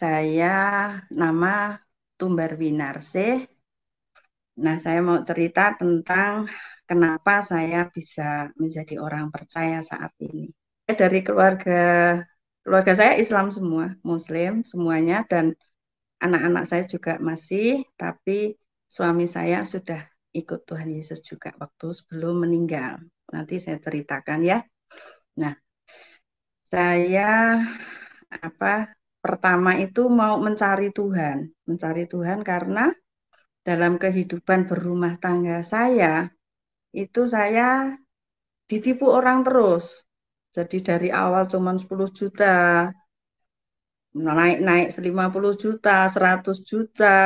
Saya nama Tumbar Winarse. Nah, saya mau cerita tentang kenapa saya bisa menjadi orang percaya saat ini. Dari keluarga keluarga saya Islam semua, Muslim semuanya dan anak-anak saya juga masih, tapi suami saya sudah ikut Tuhan Yesus juga waktu sebelum meninggal. Nanti saya ceritakan ya. Nah, saya apa pertama itu mau mencari Tuhan, mencari Tuhan karena dalam kehidupan berumah tangga saya itu saya ditipu orang terus. Jadi dari awal cuma 10 juta, naik-naik 50 juta, 100 juta.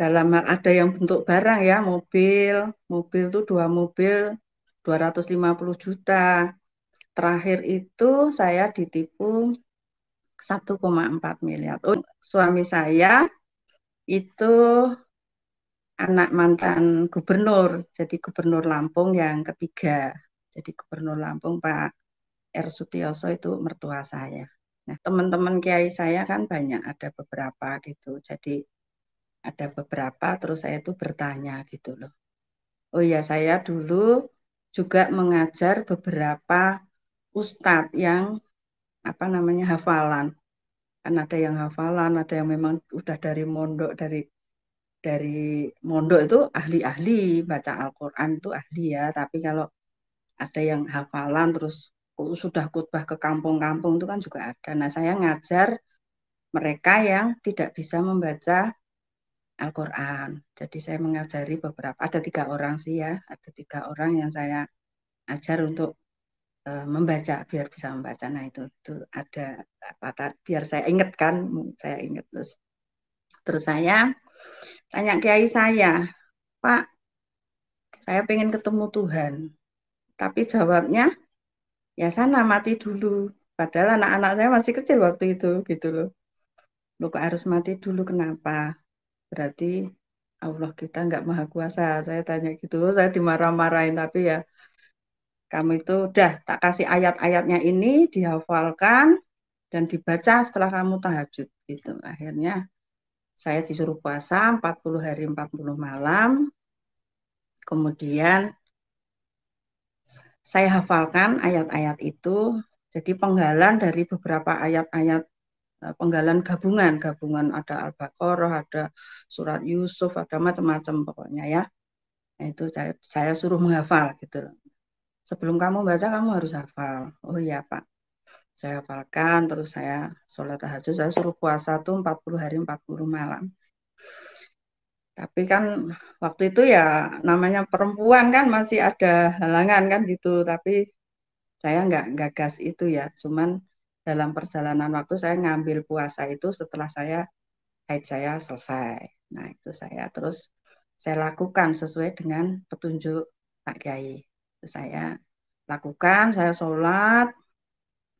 Dalam hal ada yang bentuk barang ya, mobil, mobil itu dua mobil 250 juta. Terakhir itu saya ditipu 1,4 miliar. Oh, suami saya itu anak mantan gubernur, jadi gubernur Lampung yang ketiga. Jadi gubernur Lampung Pak R. Sutioso itu mertua saya. Nah, teman-teman kiai saya kan banyak, ada beberapa gitu. Jadi ada beberapa, terus saya itu bertanya gitu loh. Oh iya, saya dulu juga mengajar beberapa ustadz yang apa namanya hafalan kan ada yang hafalan ada yang memang udah dari mondok dari dari mondok itu ahli-ahli baca Al-Quran itu ahli ya tapi kalau ada yang hafalan terus sudah khutbah ke kampung-kampung itu kan juga ada nah saya ngajar mereka yang tidak bisa membaca Al-Quran. Jadi saya mengajari beberapa, ada tiga orang sih ya, ada tiga orang yang saya ajar untuk Eh, membaca biar bisa membaca nah itu itu ada tadi biar saya ingat kan saya ingat terus terus saya tanya kiai saya pak saya pengen ketemu Tuhan tapi jawabnya ya sana mati dulu padahal anak-anak saya masih kecil waktu itu gitu loh lo kok harus mati dulu kenapa berarti Allah kita nggak maha kuasa saya tanya gitu saya dimarah-marahin tapi ya kamu itu udah tak kasih ayat-ayatnya ini dihafalkan dan dibaca setelah kamu tahajud gitu akhirnya saya disuruh puasa 40 hari 40 malam kemudian saya hafalkan ayat-ayat itu jadi penggalan dari beberapa ayat-ayat e, penggalan gabungan gabungan ada al-baqarah ada surat Yusuf ada macam-macam pokoknya ya nah, itu saya, saya suruh menghafal gitu sebelum kamu baca kamu harus hafal. Oh iya Pak, saya hafalkan terus saya sholat tahajud saya suruh puasa tuh 40 hari 40 malam. Tapi kan waktu itu ya namanya perempuan kan masih ada halangan kan gitu. Tapi saya nggak gagas itu ya. Cuman dalam perjalanan waktu saya ngambil puasa itu setelah saya haid saya selesai. Nah itu saya terus saya lakukan sesuai dengan petunjuk Pak Kiai saya lakukan saya sholat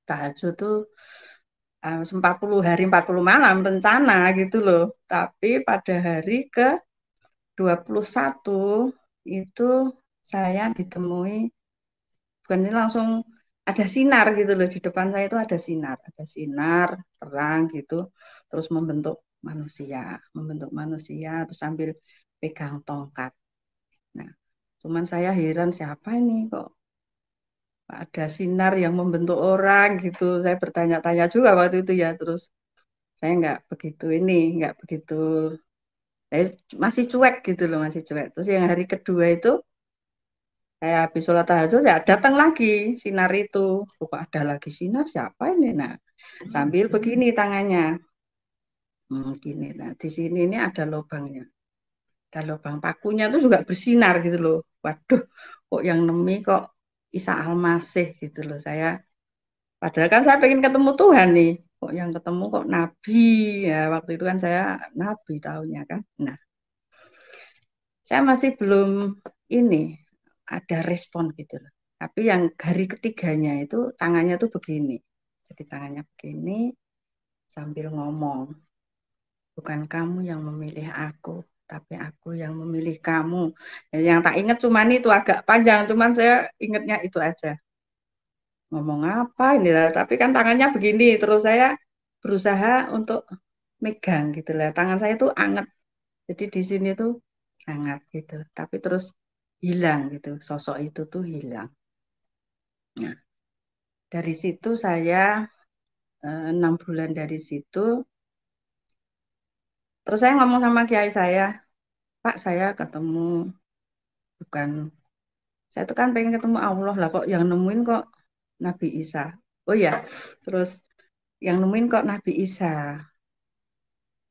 tahajud tuh eh, puluh hari 40 malam rencana gitu loh tapi pada hari ke 21 itu saya ditemui bukan ini langsung ada sinar gitu loh di depan saya itu ada sinar ada sinar terang gitu terus membentuk manusia membentuk manusia terus sambil pegang tongkat Cuman saya heran siapa ini kok ada sinar yang membentuk orang gitu. Saya bertanya-tanya juga waktu itu ya. Terus saya nggak begitu ini, nggak begitu. Saya eh, masih cuek gitu loh, masih cuek. Terus yang hari kedua itu saya habis sholat tahajud ya datang lagi sinar itu oh, kok ada lagi sinar siapa ini nah sambil begini tangannya hmm, gini nah di sini ini ada lubangnya kalau Bang Pakunya tuh juga bersinar gitu loh. Waduh, kok yang nemi kok Isa Almasih gitu loh saya. Padahal kan saya pengen ketemu Tuhan nih. Kok yang ketemu kok Nabi ya. Waktu itu kan saya Nabi tahunya kan. Nah, saya masih belum ini ada respon gitu loh. Tapi yang hari ketiganya itu tangannya tuh begini. Jadi tangannya begini sambil ngomong. Bukan kamu yang memilih aku, tapi aku yang memilih kamu. Ya, yang tak ingat cuman itu agak panjang, cuman saya ingatnya itu aja. Ngomong apa ini lah, tapi kan tangannya begini, terus saya berusaha untuk megang gitu lah. Tangan saya itu anget. Jadi di sini tuh hangat gitu, tapi terus hilang gitu. Sosok itu tuh hilang. Nah, dari situ saya eh, enam bulan dari situ Terus saya ngomong sama kiai saya, Pak saya ketemu bukan saya tuh kan pengen ketemu Allah lah kok yang nemuin kok Nabi Isa. Oh ya, terus yang nemuin kok Nabi Isa.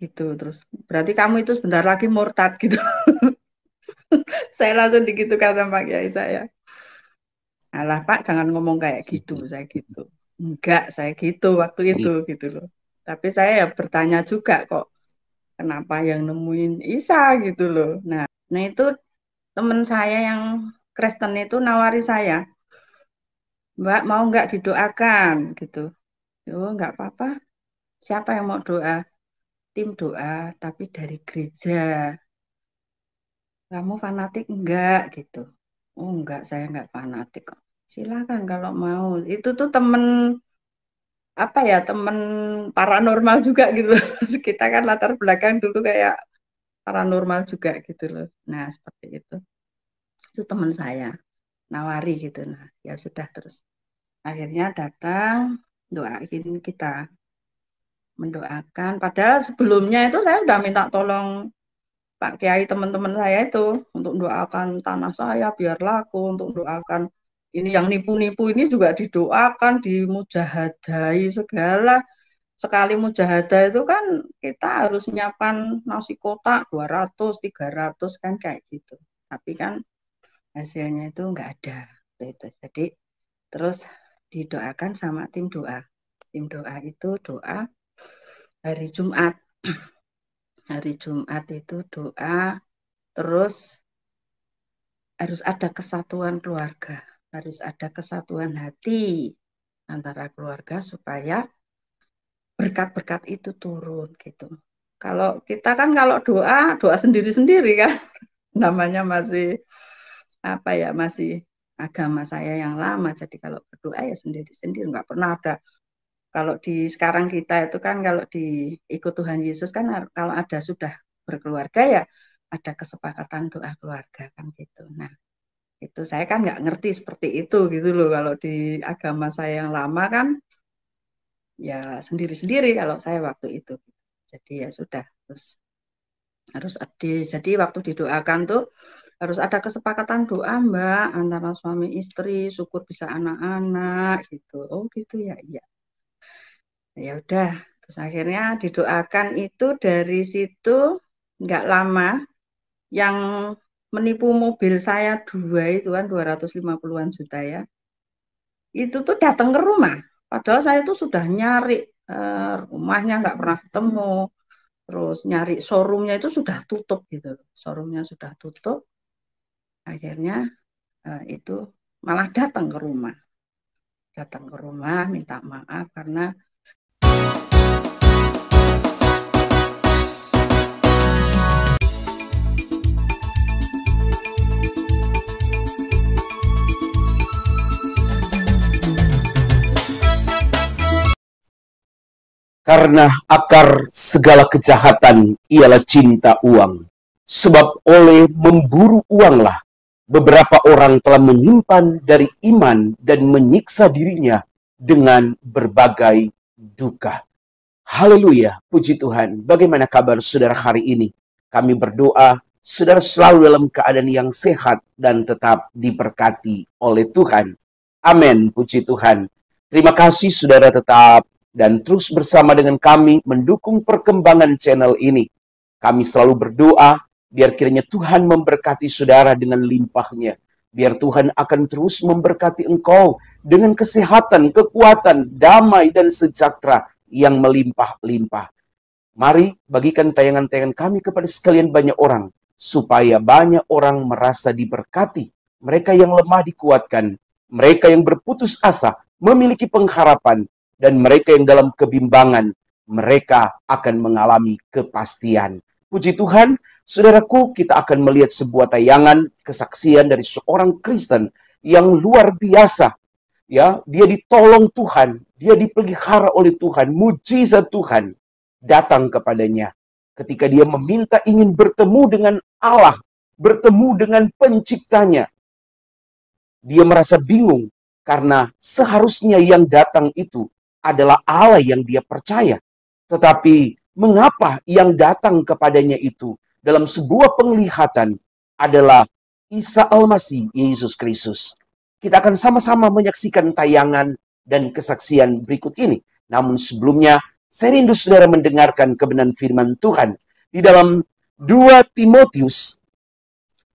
Gitu terus. Berarti kamu itu sebentar lagi murtad gitu. saya langsung kata sama kiai saya. Alah Pak, jangan ngomong kayak gitu, saya gitu. Enggak, saya gitu waktu itu gitu loh. Tapi saya ya bertanya juga kok kenapa yang nemuin Isa gitu loh. Nah, nah itu temen saya yang Kristen itu nawari saya, Mbak mau nggak didoakan gitu. Yo ya, nggak apa-apa. Siapa yang mau doa? Tim doa, tapi dari gereja. Kamu fanatik enggak gitu? Oh enggak, saya enggak fanatik. Silakan kalau mau. Itu tuh temen apa ya temen paranormal juga gitu loh. Kita kan latar belakang dulu kayak paranormal juga gitu loh. Nah seperti itu. Itu teman saya nawari gitu. Nah ya sudah terus akhirnya datang doain kita mendoakan. Padahal sebelumnya itu saya udah minta tolong Pak Kiai teman-teman saya itu untuk doakan tanah saya biar laku, untuk doakan ini yang nipu-nipu ini juga didoakan, dimujahadai segala. Sekali mujahadah itu kan kita harus nyiapkan nasi kotak 200, 300 kan kayak gitu. Tapi kan hasilnya itu enggak ada. Itu. Jadi terus didoakan sama tim doa. Tim doa itu doa hari Jumat. hari Jumat itu doa terus harus ada kesatuan keluarga harus ada kesatuan hati antara keluarga supaya berkat-berkat itu turun gitu. Kalau kita kan kalau doa, doa sendiri-sendiri kan. Namanya masih apa ya, masih agama saya yang lama. Jadi kalau berdoa ya sendiri-sendiri, nggak pernah ada kalau di sekarang kita itu kan kalau di ikut Tuhan Yesus kan kalau ada sudah berkeluarga ya ada kesepakatan doa keluarga kan gitu. Nah, itu saya kan nggak ngerti seperti itu gitu loh kalau di agama saya yang lama kan ya sendiri-sendiri kalau saya waktu itu jadi ya sudah terus harus di, jadi waktu didoakan tuh harus ada kesepakatan doa mbak antara suami istri syukur bisa anak-anak gitu oh gitu ya iya ya udah terus akhirnya didoakan itu dari situ nggak lama yang menipu mobil saya dua itu kan 250-an juta ya. Itu tuh datang ke rumah. Padahal saya tuh sudah nyari uh, rumahnya nggak pernah ketemu. Terus nyari showroomnya itu sudah tutup gitu. Showroomnya sudah tutup. Akhirnya uh, itu malah datang ke rumah. Datang ke rumah minta maaf karena Karena akar segala kejahatan ialah cinta uang. Sebab oleh memburu uanglah beberapa orang telah menyimpan dari iman dan menyiksa dirinya dengan berbagai duka. Haleluya, puji Tuhan. Bagaimana kabar saudara hari ini? Kami berdoa saudara selalu dalam keadaan yang sehat dan tetap diberkati oleh Tuhan. Amin, puji Tuhan. Terima kasih saudara tetap dan terus bersama dengan kami mendukung perkembangan channel ini. Kami selalu berdoa biar kiranya Tuhan memberkati saudara dengan limpahnya. Biar Tuhan akan terus memberkati engkau dengan kesehatan, kekuatan, damai, dan sejahtera yang melimpah-limpah. Mari bagikan tayangan-tayangan kami kepada sekalian banyak orang, supaya banyak orang merasa diberkati. Mereka yang lemah dikuatkan, mereka yang berputus asa memiliki pengharapan, dan mereka yang dalam kebimbangan, mereka akan mengalami kepastian. Puji Tuhan, saudaraku, kita akan melihat sebuah tayangan kesaksian dari seorang Kristen yang luar biasa. Ya, dia ditolong Tuhan, dia dipelihara oleh Tuhan, mujizat Tuhan datang kepadanya ketika dia meminta ingin bertemu dengan Allah, bertemu dengan penciptanya. Dia merasa bingung karena seharusnya yang datang itu adalah Allah yang dia percaya. Tetapi mengapa yang datang kepadanya itu dalam sebuah penglihatan adalah Isa Al-Masih, Yesus Kristus. Kita akan sama-sama menyaksikan tayangan dan kesaksian berikut ini. Namun sebelumnya, saya rindu saudara mendengarkan kebenaran firman Tuhan. Di dalam 2 Timotius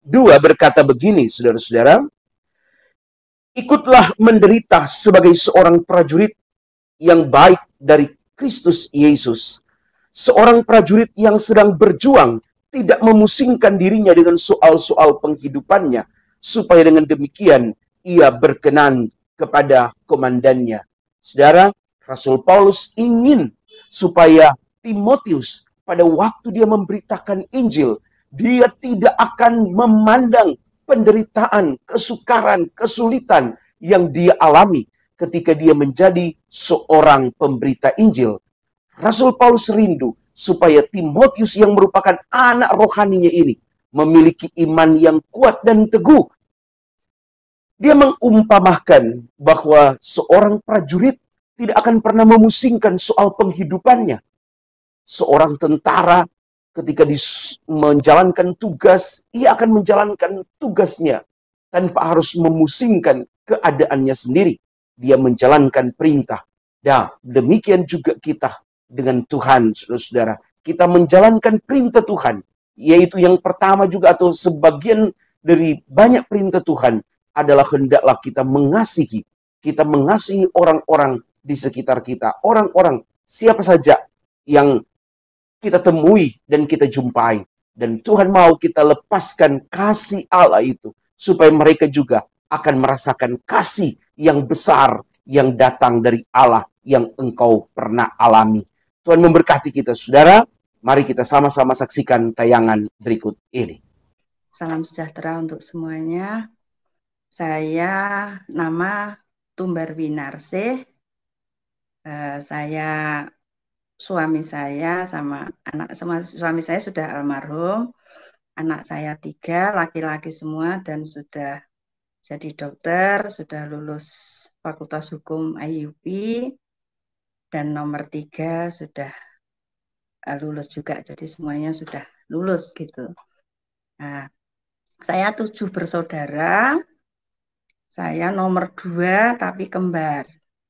2 berkata begini, saudara-saudara. Ikutlah menderita sebagai seorang prajurit yang baik dari Kristus Yesus. Seorang prajurit yang sedang berjuang tidak memusingkan dirinya dengan soal-soal penghidupannya, supaya dengan demikian ia berkenan kepada komandannya. Saudara, Rasul Paulus ingin supaya Timotius pada waktu dia memberitakan Injil, dia tidak akan memandang penderitaan, kesukaran, kesulitan yang dia alami, ketika dia menjadi seorang pemberita Injil. Rasul Paulus rindu supaya Timotius yang merupakan anak rohaninya ini memiliki iman yang kuat dan teguh. Dia mengumpamakan bahwa seorang prajurit tidak akan pernah memusingkan soal penghidupannya. Seorang tentara ketika menjalankan tugas, ia akan menjalankan tugasnya tanpa harus memusingkan keadaannya sendiri dia menjalankan perintah. Nah, demikian juga kita dengan Tuhan, saudara-saudara. Kita menjalankan perintah Tuhan, yaitu yang pertama juga atau sebagian dari banyak perintah Tuhan adalah hendaklah kita mengasihi. Kita mengasihi orang-orang di sekitar kita, orang-orang siapa saja yang kita temui dan kita jumpai. Dan Tuhan mau kita lepaskan kasih Allah itu supaya mereka juga akan merasakan kasih yang besar yang datang dari Allah yang engkau pernah alami. Tuhan memberkati kita, saudara. Mari kita sama-sama saksikan tayangan berikut ini. Salam sejahtera untuk semuanya. Saya nama Tumbar Winarse. Eh, saya suami saya sama anak sama suami saya sudah almarhum. Anak saya tiga, laki-laki semua dan sudah jadi dokter, sudah lulus Fakultas Hukum IUP, dan nomor tiga sudah eh, lulus juga. Jadi semuanya sudah lulus gitu. Nah, saya tujuh bersaudara, saya nomor dua tapi kembar.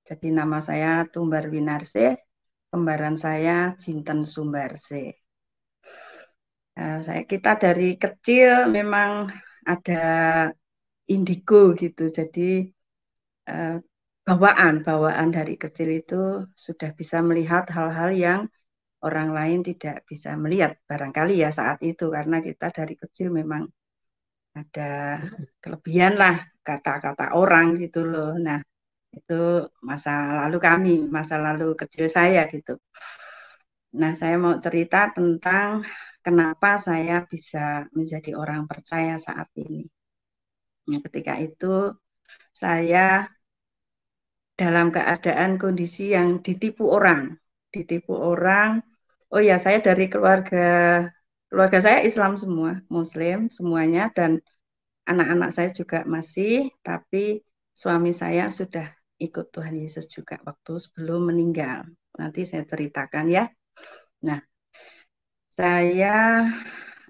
Jadi nama saya Tumbar Winarse, kembaran saya Jinten Sumbarse. Nah, eh, saya kita dari kecil memang ada indigo gitu. Jadi eh, bawaan bawaan dari kecil itu sudah bisa melihat hal-hal yang orang lain tidak bisa melihat barangkali ya saat itu karena kita dari kecil memang ada kelebihan lah kata-kata orang gitu loh. Nah, itu masa lalu kami, masa lalu kecil saya gitu. Nah, saya mau cerita tentang kenapa saya bisa menjadi orang percaya saat ini. Ya, ketika itu saya dalam keadaan kondisi yang ditipu orang, ditipu orang. Oh ya, saya dari keluarga keluarga saya Islam semua, Muslim semuanya dan anak-anak saya juga masih, tapi suami saya sudah ikut Tuhan Yesus juga waktu sebelum meninggal. Nanti saya ceritakan ya. Nah, saya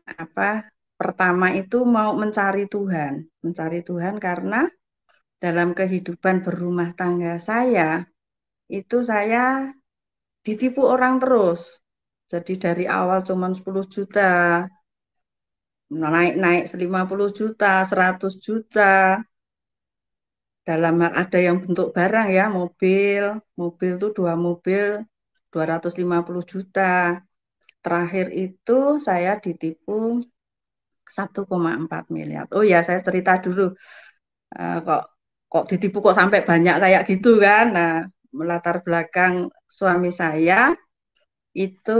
apa Pertama itu mau mencari Tuhan, mencari Tuhan karena dalam kehidupan berumah tangga saya itu saya ditipu orang terus. Jadi dari awal cuma 10 juta, naik-naik 50 juta, 100 juta. Dalam ada yang bentuk barang ya, mobil, mobil itu dua mobil 250 juta. Terakhir itu saya ditipu 1,4 miliar. Oh ya, saya cerita dulu uh, kok kok ditipu kok sampai banyak kayak gitu kan. Nah, melatar belakang suami saya itu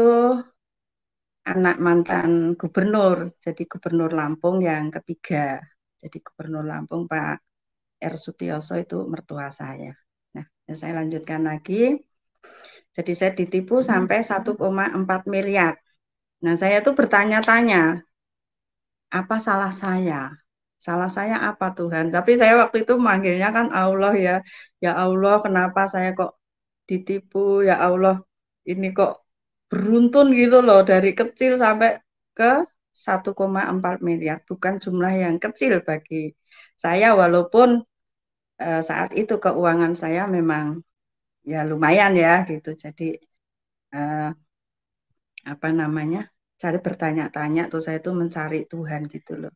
anak mantan gubernur, jadi gubernur Lampung yang ketiga. Jadi gubernur Lampung Pak R. Sutioso itu mertua saya. Nah, saya lanjutkan lagi. Jadi saya ditipu sampai 1,4 miliar. Nah, saya tuh bertanya-tanya, apa salah saya? Salah saya apa Tuhan? Tapi saya waktu itu manggilnya kan Allah ya. Ya Allah, kenapa saya kok ditipu? Ya Allah, ini kok beruntun gitu loh dari kecil sampai ke 1,4 miliar. Bukan jumlah yang kecil bagi saya walaupun eh, saat itu keuangan saya memang ya lumayan ya gitu. Jadi eh, apa namanya? cari bertanya-tanya tuh saya itu mencari Tuhan gitu loh.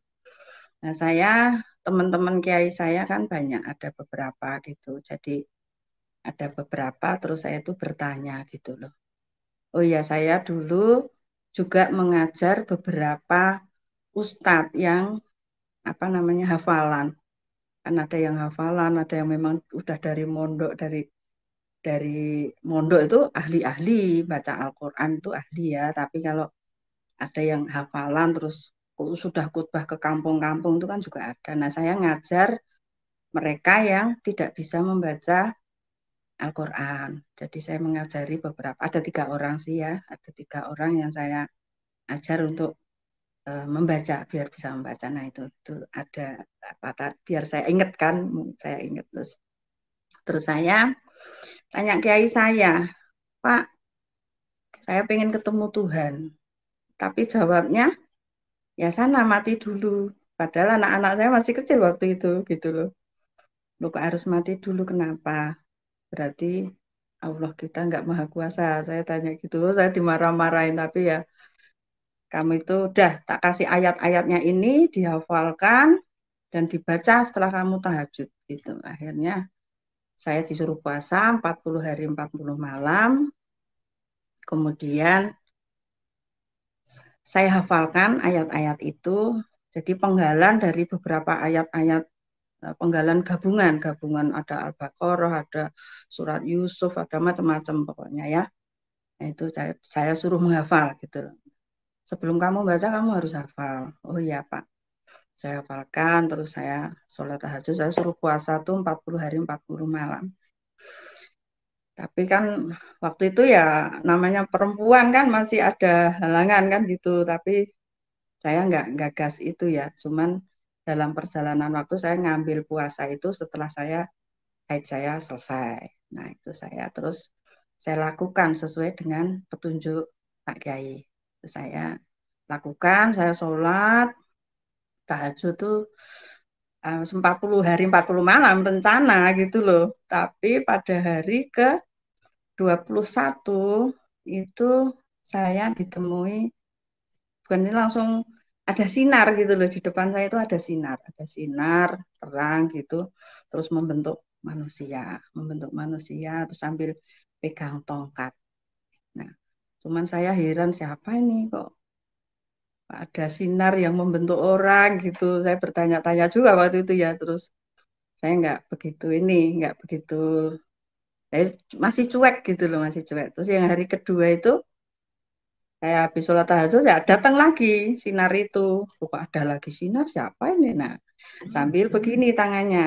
Nah, saya teman-teman kiai saya kan banyak ada beberapa gitu. Jadi ada beberapa terus saya itu bertanya gitu loh. Oh iya, saya dulu juga mengajar beberapa ustadz yang apa namanya hafalan. Kan ada yang hafalan, ada yang memang udah dari mondok dari dari mondok itu ahli-ahli baca Al-Qur'an itu ahli ya, tapi kalau ada yang hafalan terus sudah kutbah ke kampung-kampung itu kan juga ada. Nah, saya ngajar mereka yang tidak bisa membaca Al-Quran. Jadi saya mengajari beberapa, ada tiga orang sih ya, ada tiga orang yang saya ajar untuk e, membaca, biar bisa membaca. Nah itu, itu ada apa, biar saya ingat kan, saya ingat terus. Terus saya tanya kiai saya, Pak, saya pengen ketemu Tuhan. Tapi jawabnya ya sana mati dulu. Padahal anak-anak saya masih kecil waktu itu gitu loh. Lu harus mati dulu kenapa? Berarti Allah kita nggak maha kuasa. Saya tanya gitu, saya dimarah-marahin tapi ya kamu itu udah tak kasih ayat-ayatnya ini dihafalkan dan dibaca setelah kamu tahajud gitu. Akhirnya saya disuruh puasa 40 hari 40 malam. Kemudian saya hafalkan ayat-ayat itu. Jadi penggalan dari beberapa ayat-ayat eh, penggalan gabungan, gabungan ada Al-Baqarah, ada surat Yusuf, ada macam-macam pokoknya ya. Nah, itu saya, saya suruh menghafal gitu. Sebelum kamu baca kamu harus hafal. Oh iya Pak. Saya hafalkan terus saya sholat tahajud, saya suruh puasa tuh 40 hari 40 malam tapi kan waktu itu ya namanya perempuan kan masih ada halangan kan gitu tapi saya nggak nggak gas itu ya cuman dalam perjalanan waktu saya ngambil puasa itu setelah saya haid saya selesai nah itu saya terus saya lakukan sesuai dengan petunjuk Pak Kiai saya lakukan saya sholat tahajud tuh 40 eh, hari 40 malam rencana gitu loh. Tapi pada hari ke 21 itu saya ditemui bukan ini langsung ada sinar gitu loh di depan saya itu ada sinar, ada sinar terang gitu terus membentuk manusia, membentuk manusia terus sambil pegang tongkat. Nah, cuman saya heran siapa ini kok ada sinar yang membentuk orang gitu. Saya bertanya-tanya juga waktu itu ya, terus saya nggak begitu ini, nggak begitu, saya masih cuek gitu loh, masih cuek. Terus yang hari kedua itu saya habis sholat tahajud ya datang lagi sinar itu, oh, kok ada lagi sinar siapa ini? Nah sambil begini tangannya,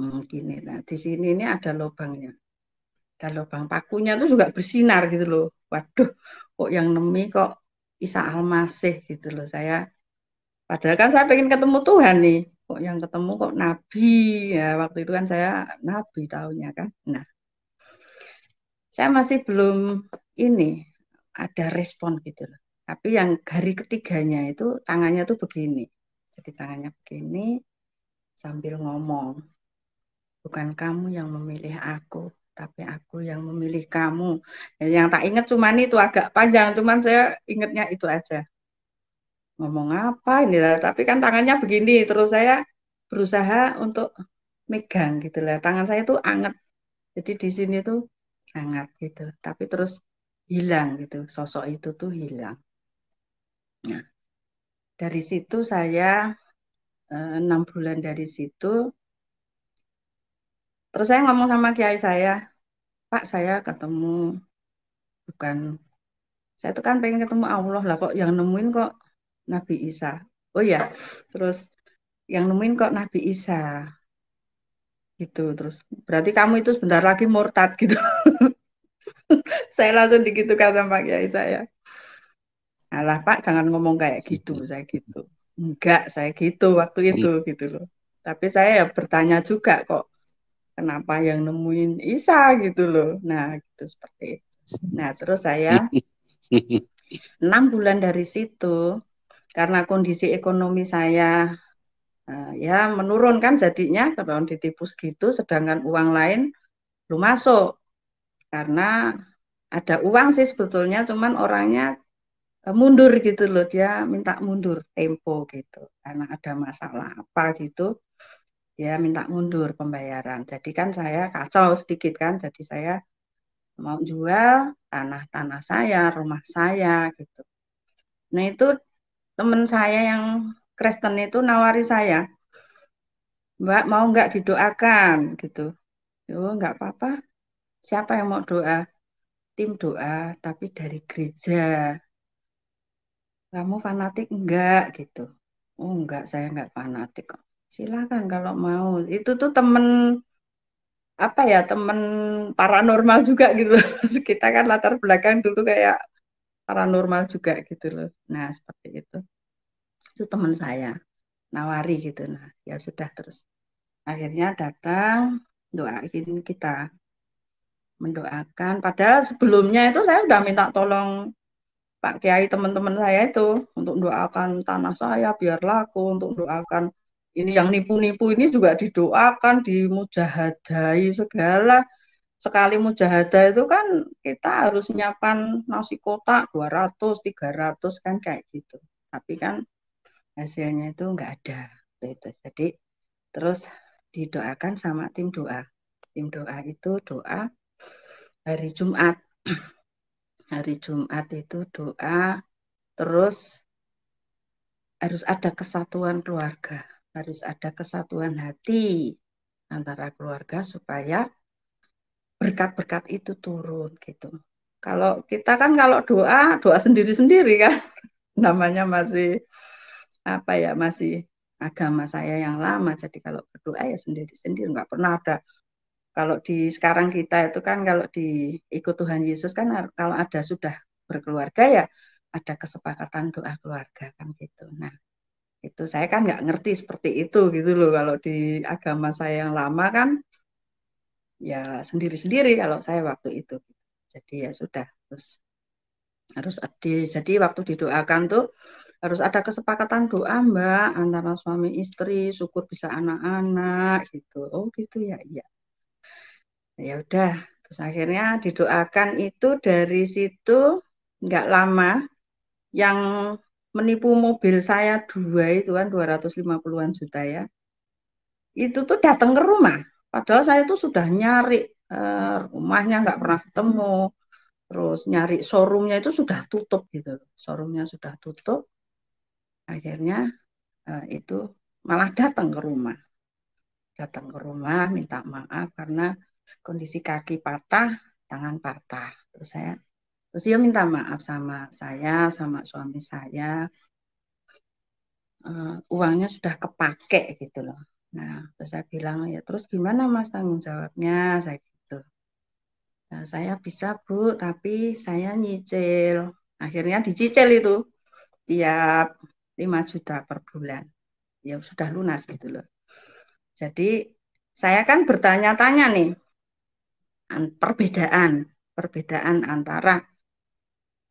hmm, gini. Nah di sini ini ada lubangnya, ada lubang pakunya itu juga bersinar gitu loh. Waduh, kok yang nemi kok Isa al gitu loh saya. Padahal kan saya pengen ketemu Tuhan nih. Kok yang ketemu kok Nabi. Ya, waktu itu kan saya Nabi tahunya kan. Nah, saya masih belum ini ada respon gitu loh. Tapi yang hari ketiganya itu tangannya tuh begini. Jadi tangannya begini sambil ngomong. Bukan kamu yang memilih aku, tapi aku yang memilih kamu. Ya, yang tak ingat cuman itu agak panjang, cuman saya ingatnya itu aja. Ngomong apa ini? lah Tapi kan tangannya begini, terus saya berusaha untuk megang gitu lah. Tangan saya itu anget. Jadi di sini tuh hangat gitu. Tapi terus hilang gitu. Sosok itu tuh hilang. Nah, dari situ saya eh, enam bulan dari situ Terus saya ngomong sama kiai saya, Pak saya ketemu bukan saya tuh kan pengen ketemu Allah lah kok yang nemuin kok Nabi Isa. Oh ya, terus yang nemuin kok Nabi Isa gitu terus berarti kamu itu sebentar lagi murtad gitu saya langsung digitu kata sama Kiai saya alah Pak jangan ngomong kayak iya, gitu iya. saya gitu enggak saya gitu waktu iya. itu gitu loh tapi saya ya bertanya juga kok kenapa yang nemuin Isa gitu loh. Nah, gitu seperti itu. Nah, terus saya enam bulan dari situ karena kondisi ekonomi saya uh, ya menurun kan jadinya kalau ditipu segitu sedangkan uang lain belum masuk karena ada uang sih sebetulnya cuman orangnya eh, mundur gitu loh dia minta mundur tempo gitu karena ada masalah apa gitu Ya minta mundur pembayaran. Jadi kan saya kacau sedikit kan, jadi saya mau jual tanah-tanah saya, rumah saya gitu. Nah itu teman saya yang Kristen itu nawari saya, Mbak mau nggak didoakan gitu. Yo nggak apa-apa. Siapa yang mau doa? Tim doa, tapi dari gereja. Kamu fanatik enggak gitu? Oh enggak, saya enggak fanatik kok silakan kalau mau itu tuh temen apa ya temen paranormal juga gitu loh kita kan latar belakang dulu kayak paranormal juga gitu loh nah seperti itu itu teman saya nawari gitu nah ya sudah terus akhirnya datang doain kita mendoakan padahal sebelumnya itu saya udah minta tolong Pak Kiai teman-teman saya itu untuk doakan tanah saya biar laku, untuk doakan ini yang nipu-nipu ini juga didoakan, dimujahadai segala. Sekali mujahadah itu kan kita harus nyiapkan nasi kotak 200, 300 kan kayak gitu. Tapi kan hasilnya itu enggak ada. itu Jadi terus didoakan sama tim doa. Tim doa itu doa hari Jumat. hari Jumat itu doa terus harus ada kesatuan keluarga harus ada kesatuan hati antara keluarga supaya berkat-berkat itu turun gitu. Kalau kita kan kalau doa, doa sendiri-sendiri kan. Namanya masih apa ya, masih agama saya yang lama. Jadi kalau berdoa ya sendiri-sendiri, nggak pernah ada kalau di sekarang kita itu kan kalau di ikut Tuhan Yesus kan kalau ada sudah berkeluarga ya ada kesepakatan doa keluarga kan gitu. Nah, itu saya kan nggak ngerti seperti itu gitu loh kalau di agama saya yang lama kan ya sendiri-sendiri kalau saya waktu itu jadi ya sudah terus harus di, jadi waktu didoakan tuh harus ada kesepakatan doa mbak antara suami istri syukur bisa anak-anak gitu oh gitu ya iya ya udah terus akhirnya didoakan itu dari situ nggak lama yang menipu mobil saya dua itu kan 250-an juta ya. Itu tuh datang ke rumah. Padahal saya tuh sudah nyari uh, rumahnya nggak pernah ketemu. Terus nyari showroomnya itu sudah tutup gitu. Showroomnya sudah tutup. Akhirnya uh, itu malah datang ke rumah. Datang ke rumah minta maaf karena kondisi kaki patah, tangan patah. Terus saya Terus dia minta maaf sama saya, sama suami saya. Uh, uangnya sudah kepake gitu loh. Nah, terus saya bilang, ya terus gimana mas tanggung jawabnya? Saya gitu. Nah, saya bisa bu, tapi saya nyicil. Akhirnya dicicil itu tiap 5 juta per bulan. Ya sudah lunas gitu loh. Jadi saya kan bertanya-tanya nih perbedaan perbedaan antara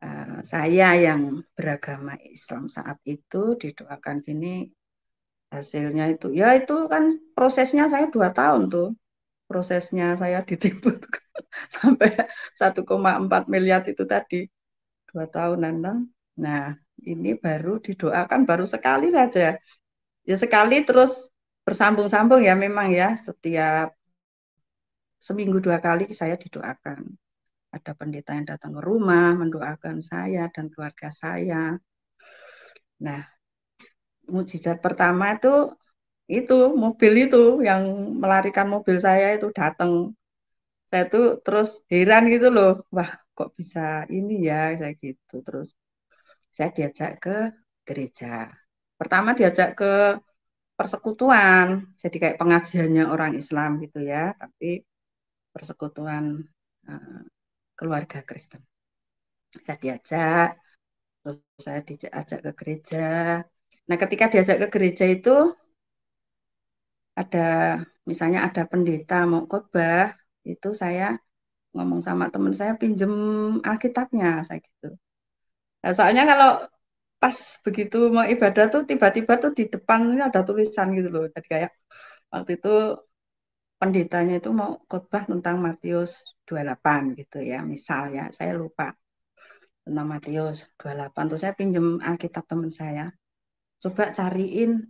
Eh, saya yang beragama Islam saat itu didoakan ini hasilnya itu ya itu kan prosesnya saya dua tahun tuh prosesnya saya ditimbun sampai 1,4 miliar itu tadi dua tahun tahunan nah ini baru didoakan baru sekali saja ya sekali terus bersambung-sambung ya memang ya setiap seminggu dua kali saya didoakan ada pendeta yang datang ke rumah mendoakan saya dan keluarga saya. Nah, mujizat pertama itu itu mobil itu yang melarikan mobil saya itu datang. Saya tuh terus heran gitu loh, wah kok bisa ini ya saya gitu. Terus saya diajak ke gereja. Pertama diajak ke persekutuan, jadi kayak pengajiannya orang Islam gitu ya, tapi persekutuan eh, keluarga Kristen. Saya diajak, terus saya diajak ke gereja. Nah, ketika diajak ke gereja itu ada misalnya ada pendeta mau khotbah, itu saya ngomong sama teman saya pinjem Alkitabnya saya gitu. Nah, soalnya kalau pas begitu mau ibadah tuh tiba-tiba tuh di depan ada tulisan gitu loh. Jadi kayak waktu itu pendetanya itu mau khotbah tentang Matius 28 gitu ya misalnya saya lupa tentang Matius 28 terus saya pinjam Alkitab teman saya coba cariin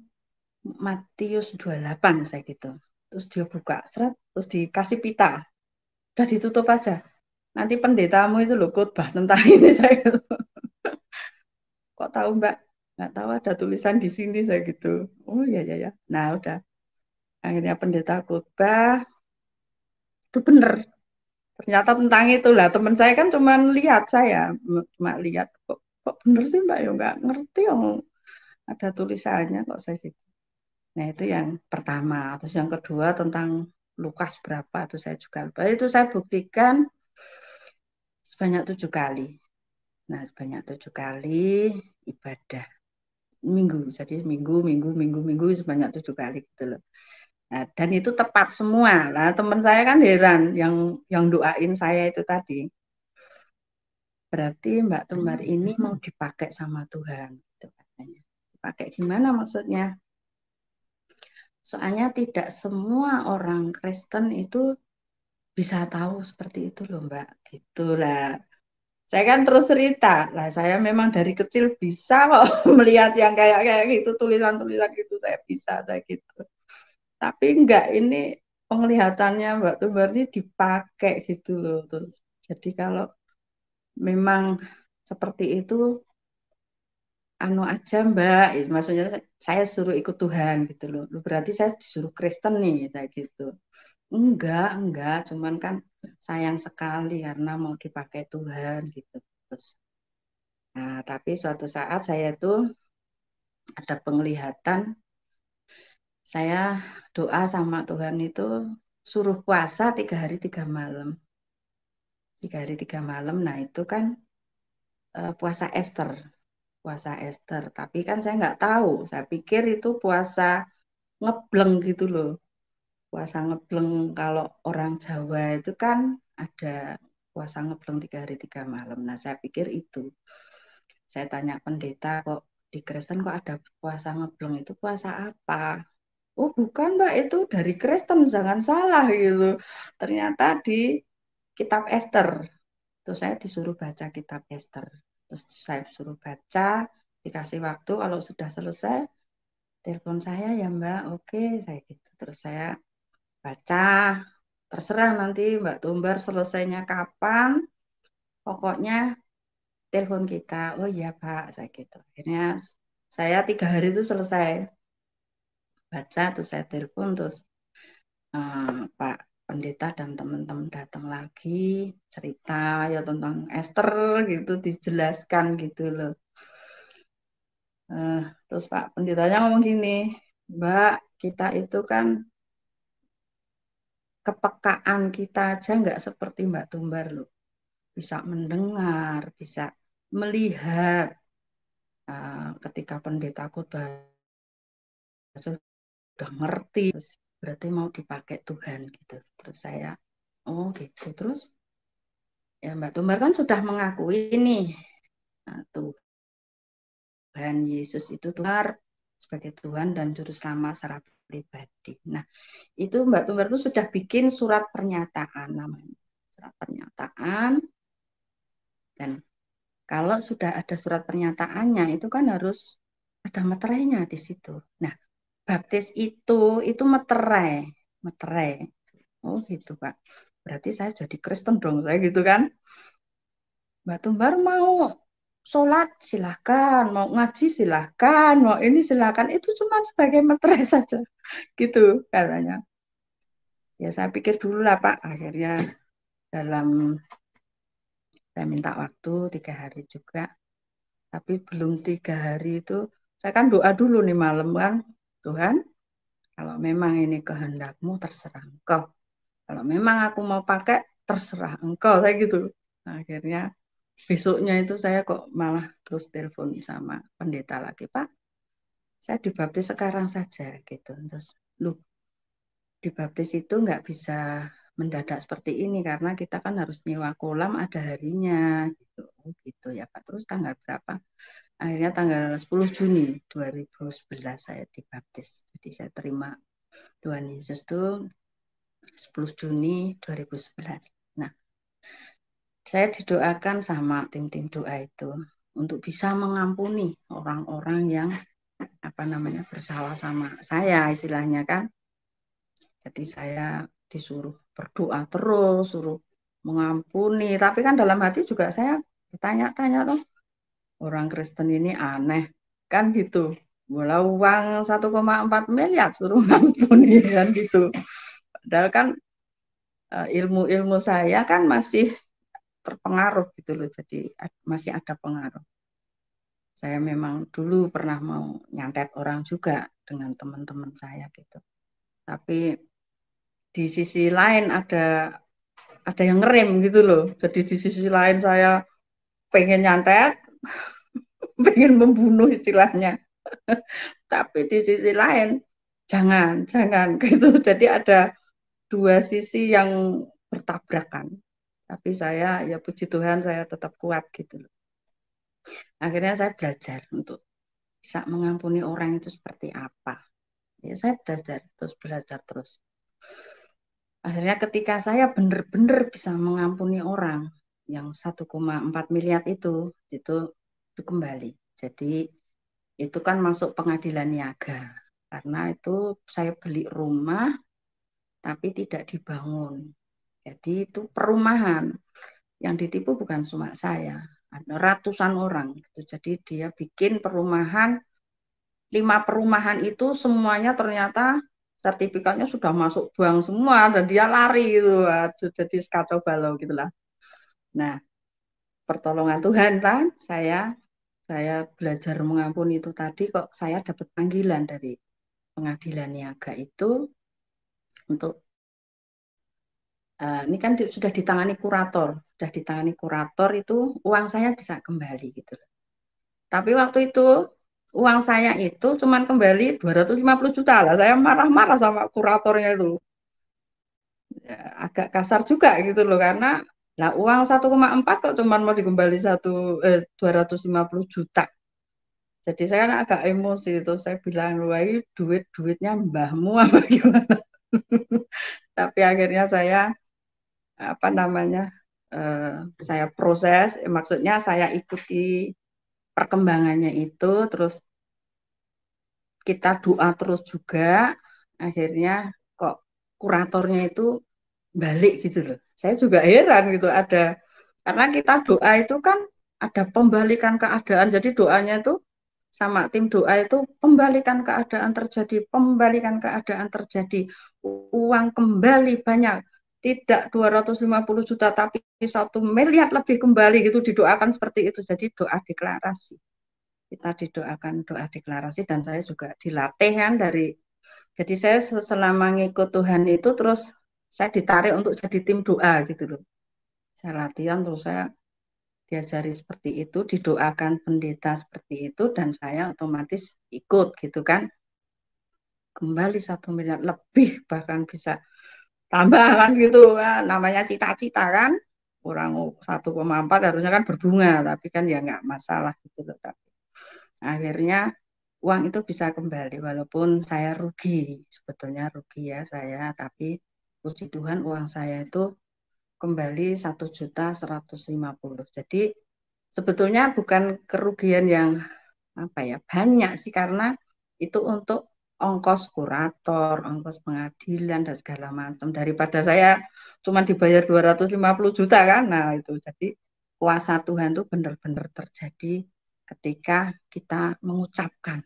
Matius 28 saya gitu terus dia buka serat, terus dikasih pita udah ditutup aja nanti pendetamu itu lo khotbah tentang ini saya gitu. kok tahu mbak nggak tahu ada tulisan di sini saya gitu oh ya ya ya nah udah akhirnya pendeta khotbah itu benar. ternyata tentang itu lah teman saya kan cuma lihat saya cuma lihat kok, kok bener sih mbak ya nggak ngerti oh ada tulisannya kok saya gitu nah itu yang pertama terus yang kedua tentang Lukas berapa itu saya juga lupa itu saya buktikan sebanyak tujuh kali nah sebanyak tujuh kali ibadah minggu jadi minggu minggu minggu minggu sebanyak tujuh kali gitu loh Nah, dan itu tepat semua. Lah teman saya kan heran yang yang doain saya itu tadi. Berarti Mbak Tumbar hmm. ini mau dipakai sama Tuhan, gitu Dipakai gimana maksudnya? Soalnya tidak semua orang Kristen itu bisa tahu seperti itu loh Mbak. Gitulah. Saya kan terus cerita, lah saya memang dari kecil bisa kok melihat yang kayak kayak gitu tulisan-tulisan gitu saya bisa saya gitu tapi enggak ini penglihatannya Mbak Tubar ini dipakai gitu loh terus jadi kalau memang seperti itu anu aja Mbak maksudnya saya suruh ikut Tuhan gitu loh berarti saya disuruh Kristen nih kayak gitu enggak enggak cuman kan sayang sekali karena mau dipakai Tuhan gitu terus nah tapi suatu saat saya tuh ada penglihatan saya doa sama Tuhan itu suruh puasa tiga hari tiga malam tiga hari tiga malam nah itu kan uh, puasa Esther puasa Esther tapi kan saya nggak tahu saya pikir itu puasa ngebleng gitu loh puasa ngebleng kalau orang Jawa itu kan ada puasa ngebleng tiga hari tiga malam nah saya pikir itu saya tanya pendeta kok di Kristen kok ada puasa ngebleng itu puasa apa oh bukan mbak itu dari Kristen jangan salah gitu ternyata di kitab Esther terus saya disuruh baca kitab Esther terus saya disuruh baca dikasih waktu kalau sudah selesai telepon saya ya mbak oke saya gitu terus saya baca terserah nanti mbak Tumbar selesainya kapan pokoknya telepon kita oh iya pak saya gitu akhirnya saya tiga hari itu selesai baca terus saya telepon terus uh, Pak pendeta dan teman-teman datang lagi cerita ya tentang Esther gitu dijelaskan gitu loh uh, terus Pak pendetanya ngomong gini Mbak kita itu kan kepekaan kita aja nggak seperti Mbak Tumbar loh bisa mendengar bisa melihat uh, ketika pendeta khotbah udah ngerti terus berarti mau dipakai Tuhan gitu terus saya oh gitu terus ya Mbak Tumbar kan sudah mengakui ini nah, Tuhan Yesus itu Tuhan sebagai Tuhan dan juru selamat secara pribadi. Nah, itu Mbak Tumbar itu sudah bikin surat pernyataan namanya. Surat pernyataan dan kalau sudah ada surat pernyataannya itu kan harus ada materainya di situ. Nah, baptis itu itu meterai, meterai. Oh gitu Pak. Berarti saya jadi Kristen dong saya gitu kan. Mbak Tumbar mau sholat silahkan, mau ngaji silahkan, mau ini silahkan. Itu cuma sebagai meterai saja gitu katanya. Ya saya pikir dulu lah Pak. Akhirnya dalam saya minta waktu tiga hari juga tapi belum tiga hari itu saya kan doa dulu nih malam kan Tuhan, kalau memang ini kehendakmu terserah engkau. Kalau memang aku mau pakai, terserah engkau. Saya gitu. Nah, akhirnya besoknya itu saya kok malah terus telepon sama pendeta lagi. Pak, saya dibaptis sekarang saja gitu. Terus, lu dibaptis itu nggak bisa mendadak seperti ini karena kita kan harus nyewa kolam ada harinya gitu oh, gitu ya pak terus tanggal berapa akhirnya tanggal 10 Juni 2011 saya dibaptis. Jadi saya terima Tuhan Yesus itu 10 Juni 2011. Nah, saya didoakan sama tim-tim doa itu untuk bisa mengampuni orang-orang yang apa namanya bersalah sama saya istilahnya kan. Jadi saya disuruh berdoa terus, suruh mengampuni, tapi kan dalam hati juga saya ditanya-tanya loh orang Kristen ini aneh kan gitu bola uang 1,4 miliar suruh ngampuni kan gitu padahal kan eh, ilmu-ilmu saya kan masih terpengaruh gitu loh jadi masih ada pengaruh saya memang dulu pernah mau nyantet orang juga dengan teman-teman saya gitu tapi di sisi lain ada ada yang ngerem gitu loh jadi di sisi lain saya pengen nyantet pengen membunuh istilahnya. Tapi di sisi lain jangan, jangan gitu. Jadi ada dua sisi yang bertabrakan. Tapi saya ya puji Tuhan saya tetap kuat gitu Akhirnya saya belajar untuk bisa mengampuni orang itu seperti apa. Ya, saya belajar terus belajar terus. Akhirnya ketika saya benar-benar bisa mengampuni orang, yang 1,4 miliar itu itu itu kembali. Jadi itu kan masuk pengadilan niaga karena itu saya beli rumah tapi tidak dibangun. Jadi itu perumahan. Yang ditipu bukan cuma saya, ada ratusan orang. Itu Jadi dia bikin perumahan, lima perumahan itu semuanya ternyata sertifikatnya sudah masuk buang semua dan dia lari itu, Jadi kacau balau gitulah. Nah, pertolongan Tuhan Pak, kan, saya saya belajar mengampuni itu tadi kok saya dapat panggilan dari pengadilan niaga itu untuk uh, ini kan di, sudah ditangani kurator sudah ditangani kurator itu uang saya bisa kembali gitu tapi waktu itu uang saya itu cuman kembali 250 juta lah saya marah-marah sama kuratornya itu ya, agak kasar juga gitu loh karena Nah, uang 1,4 kok cuma mau dikembali satu eh, 250 juta. Jadi saya kan agak emosi itu saya bilang wah duit duitnya mbahmu apa gimana. Tapi akhirnya saya apa namanya eh, saya proses, eh, maksudnya saya ikuti perkembangannya itu, terus kita doa terus juga. Akhirnya kok kuratornya itu balik gitu loh. Saya juga heran gitu ada karena kita doa itu kan ada pembalikan keadaan. Jadi doanya itu sama tim doa itu pembalikan keadaan terjadi, pembalikan keadaan terjadi, uang kembali banyak, tidak 250 juta tapi satu miliar lebih kembali gitu didoakan seperti itu. Jadi doa deklarasi. Kita didoakan doa deklarasi dan saya juga dilatih kan dari jadi saya selama ngikut Tuhan itu terus saya ditarik untuk jadi tim doa gitu loh. Saya latihan terus saya diajari seperti itu, didoakan pendeta seperti itu dan saya otomatis ikut gitu kan. Kembali satu miliar lebih bahkan bisa tambahan kan gitu kan. namanya cita-cita kan kurang 1,4 harusnya kan berbunga tapi kan ya nggak masalah gitu loh tapi akhirnya uang itu bisa kembali walaupun saya rugi sebetulnya rugi ya saya tapi puji Tuhan uang saya itu kembali satu juta seratus lima puluh. Jadi sebetulnya bukan kerugian yang apa ya banyak sih karena itu untuk ongkos kurator, ongkos pengadilan dan segala macam daripada saya cuma dibayar dua ratus lima puluh juta kan. Nah, itu jadi kuasa Tuhan itu benar-benar terjadi ketika kita mengucapkan.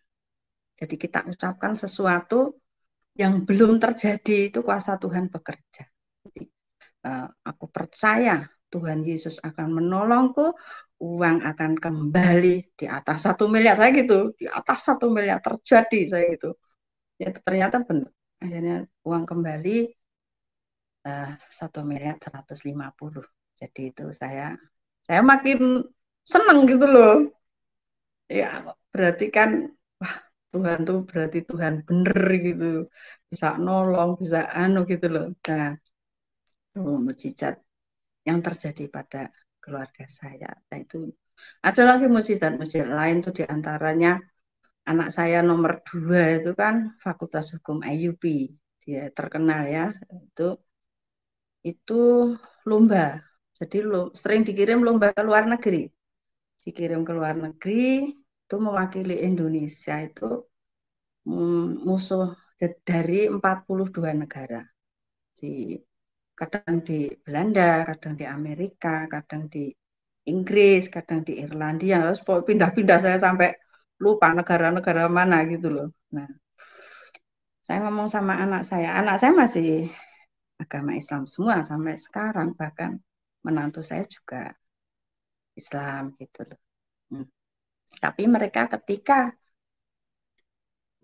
Jadi kita ucapkan sesuatu yang belum terjadi itu kuasa Tuhan bekerja. Jadi, uh, aku percaya Tuhan Yesus akan menolongku, uang akan kembali di atas satu miliar saya gitu, di atas satu miliar terjadi saya itu. Ya ternyata benar. Akhirnya uang kembali eh, satu uh, miliar 150. Jadi itu saya saya makin senang gitu loh. Ya berarti kan wah Tuhan tuh berarti Tuhan bener gitu bisa nolong bisa anu gitu loh nah tuh mujizat yang terjadi pada keluarga saya nah itu ada lagi mujizat mujizat lain tuh diantaranya anak saya nomor dua itu kan Fakultas Hukum IUP dia terkenal ya itu itu lomba jadi lo sering dikirim lomba ke luar negeri dikirim ke luar negeri itu mewakili Indonesia itu mm, musuh dari 42 negara. Di, kadang di Belanda, kadang di Amerika, kadang di Inggris, kadang di Irlandia, terus pindah-pindah saya sampai lupa negara-negara mana gitu loh. Nah, saya ngomong sama anak saya, anak saya masih agama Islam semua sampai sekarang bahkan menantu saya juga Islam gitu loh. Hmm. Tapi mereka ketika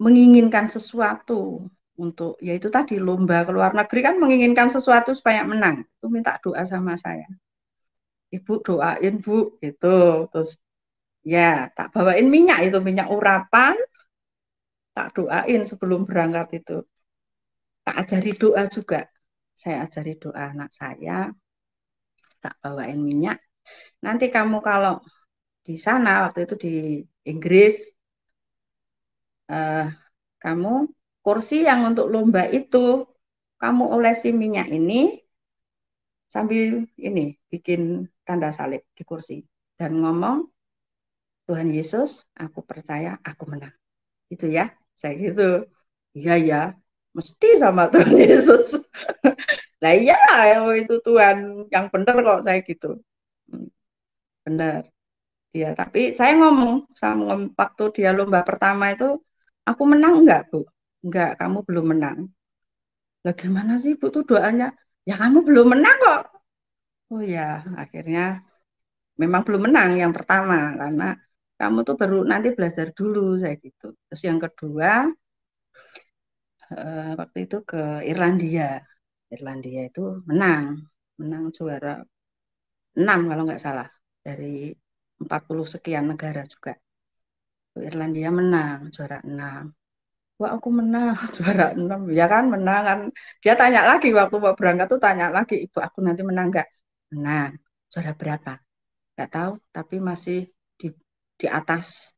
menginginkan sesuatu untuk yaitu tadi lomba ke luar negeri kan menginginkan sesuatu supaya menang. Itu minta doa sama saya. Ibu doain Bu gitu. Terus ya tak bawain minyak itu minyak urapan tak doain sebelum berangkat itu. Tak ajari doa juga. Saya ajari doa anak saya. Tak bawain minyak. Nanti kamu kalau di sana waktu itu di Inggris uh, kamu kursi yang untuk lomba itu kamu olesi minyak ini sambil ini bikin tanda salib di kursi dan ngomong Tuhan Yesus aku percaya aku menang itu ya saya gitu iya ya mesti sama Tuhan Yesus lah iya itu Tuhan yang benar kok saya gitu hmm, benar dia. Tapi saya ngomong sama waktu dia lomba pertama itu, aku menang enggak bu? Enggak, kamu belum menang. Lah gimana sih bu tuh doanya? Ya kamu belum menang kok. Oh ya, akhirnya memang belum menang yang pertama karena kamu tuh baru nanti belajar dulu saya gitu. Terus yang kedua eh, waktu itu ke Irlandia. Irlandia itu menang, menang juara 6 kalau nggak salah dari 40 sekian negara juga. Irlandia menang juara 6. Wah aku menang juara 6. Ya kan menang kan. Dia tanya lagi waktu mau berangkat tuh tanya lagi ibu aku nanti menang nggak? Menang. Juara berapa? Nggak tahu tapi masih di, di atas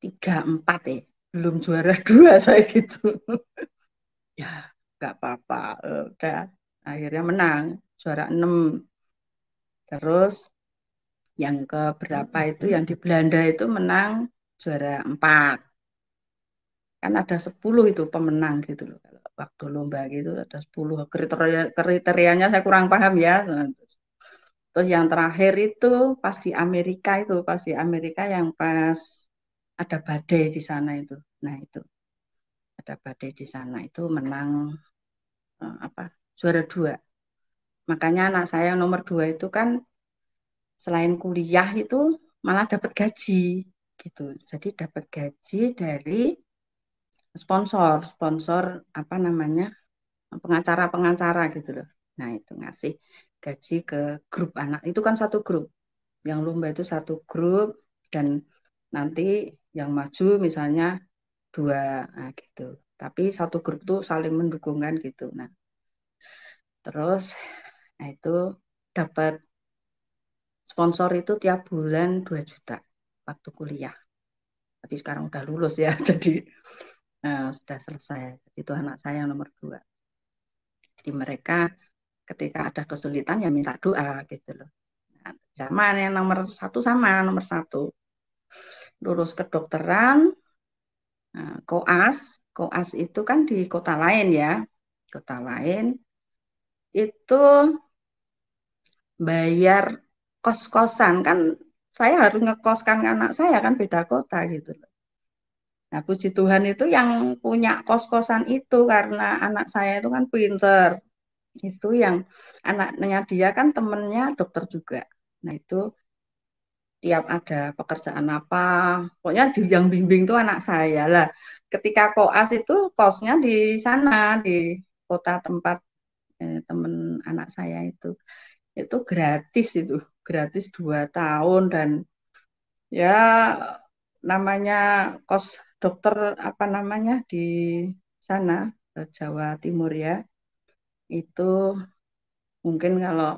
3 4 ya. Belum juara 2 saya gitu. ya nggak apa-apa udah akhirnya menang juara 6 terus yang ke berapa itu mm-hmm. yang di Belanda itu menang juara empat kan ada sepuluh itu pemenang gitu loh kalau waktu lomba gitu ada sepuluh kriteria kriterianya saya kurang paham ya terus yang terakhir itu pasti Amerika itu pasti Amerika yang pas ada badai di sana itu nah itu ada badai di sana itu menang eh, apa juara dua makanya anak saya nomor dua itu kan selain kuliah itu malah dapat gaji gitu. Jadi dapat gaji dari sponsor, sponsor apa namanya? pengacara-pengacara gitu loh. Nah, itu ngasih gaji ke grup anak. Itu kan satu grup. Yang lomba itu satu grup dan nanti yang maju misalnya dua nah, gitu. Tapi satu grup tuh saling mendukungkan gitu. Nah, terus nah itu dapat sponsor itu tiap bulan 2 juta waktu kuliah. Tapi sekarang udah lulus ya, jadi uh, sudah selesai. Itu anak saya yang nomor dua. Jadi mereka ketika ada kesulitan ya minta doa gitu loh. sama nah, yang nomor satu sama nomor satu. Lulus kedokteran, uh, koas, koas itu kan di kota lain ya, kota lain itu bayar kos-kosan kan saya harus ngekoskan anak saya kan beda kota gitu loh. Nah puji Tuhan itu yang punya kos-kosan itu karena anak saya itu kan pinter. Itu yang anaknya dia kan temennya dokter juga. Nah itu tiap ada pekerjaan apa, pokoknya di yang bimbing itu anak saya lah. Ketika koas itu kosnya di sana di kota tempat eh, temen anak saya itu itu gratis itu gratis dua tahun dan ya namanya kos dokter apa namanya di sana eh, Jawa Timur ya itu mungkin kalau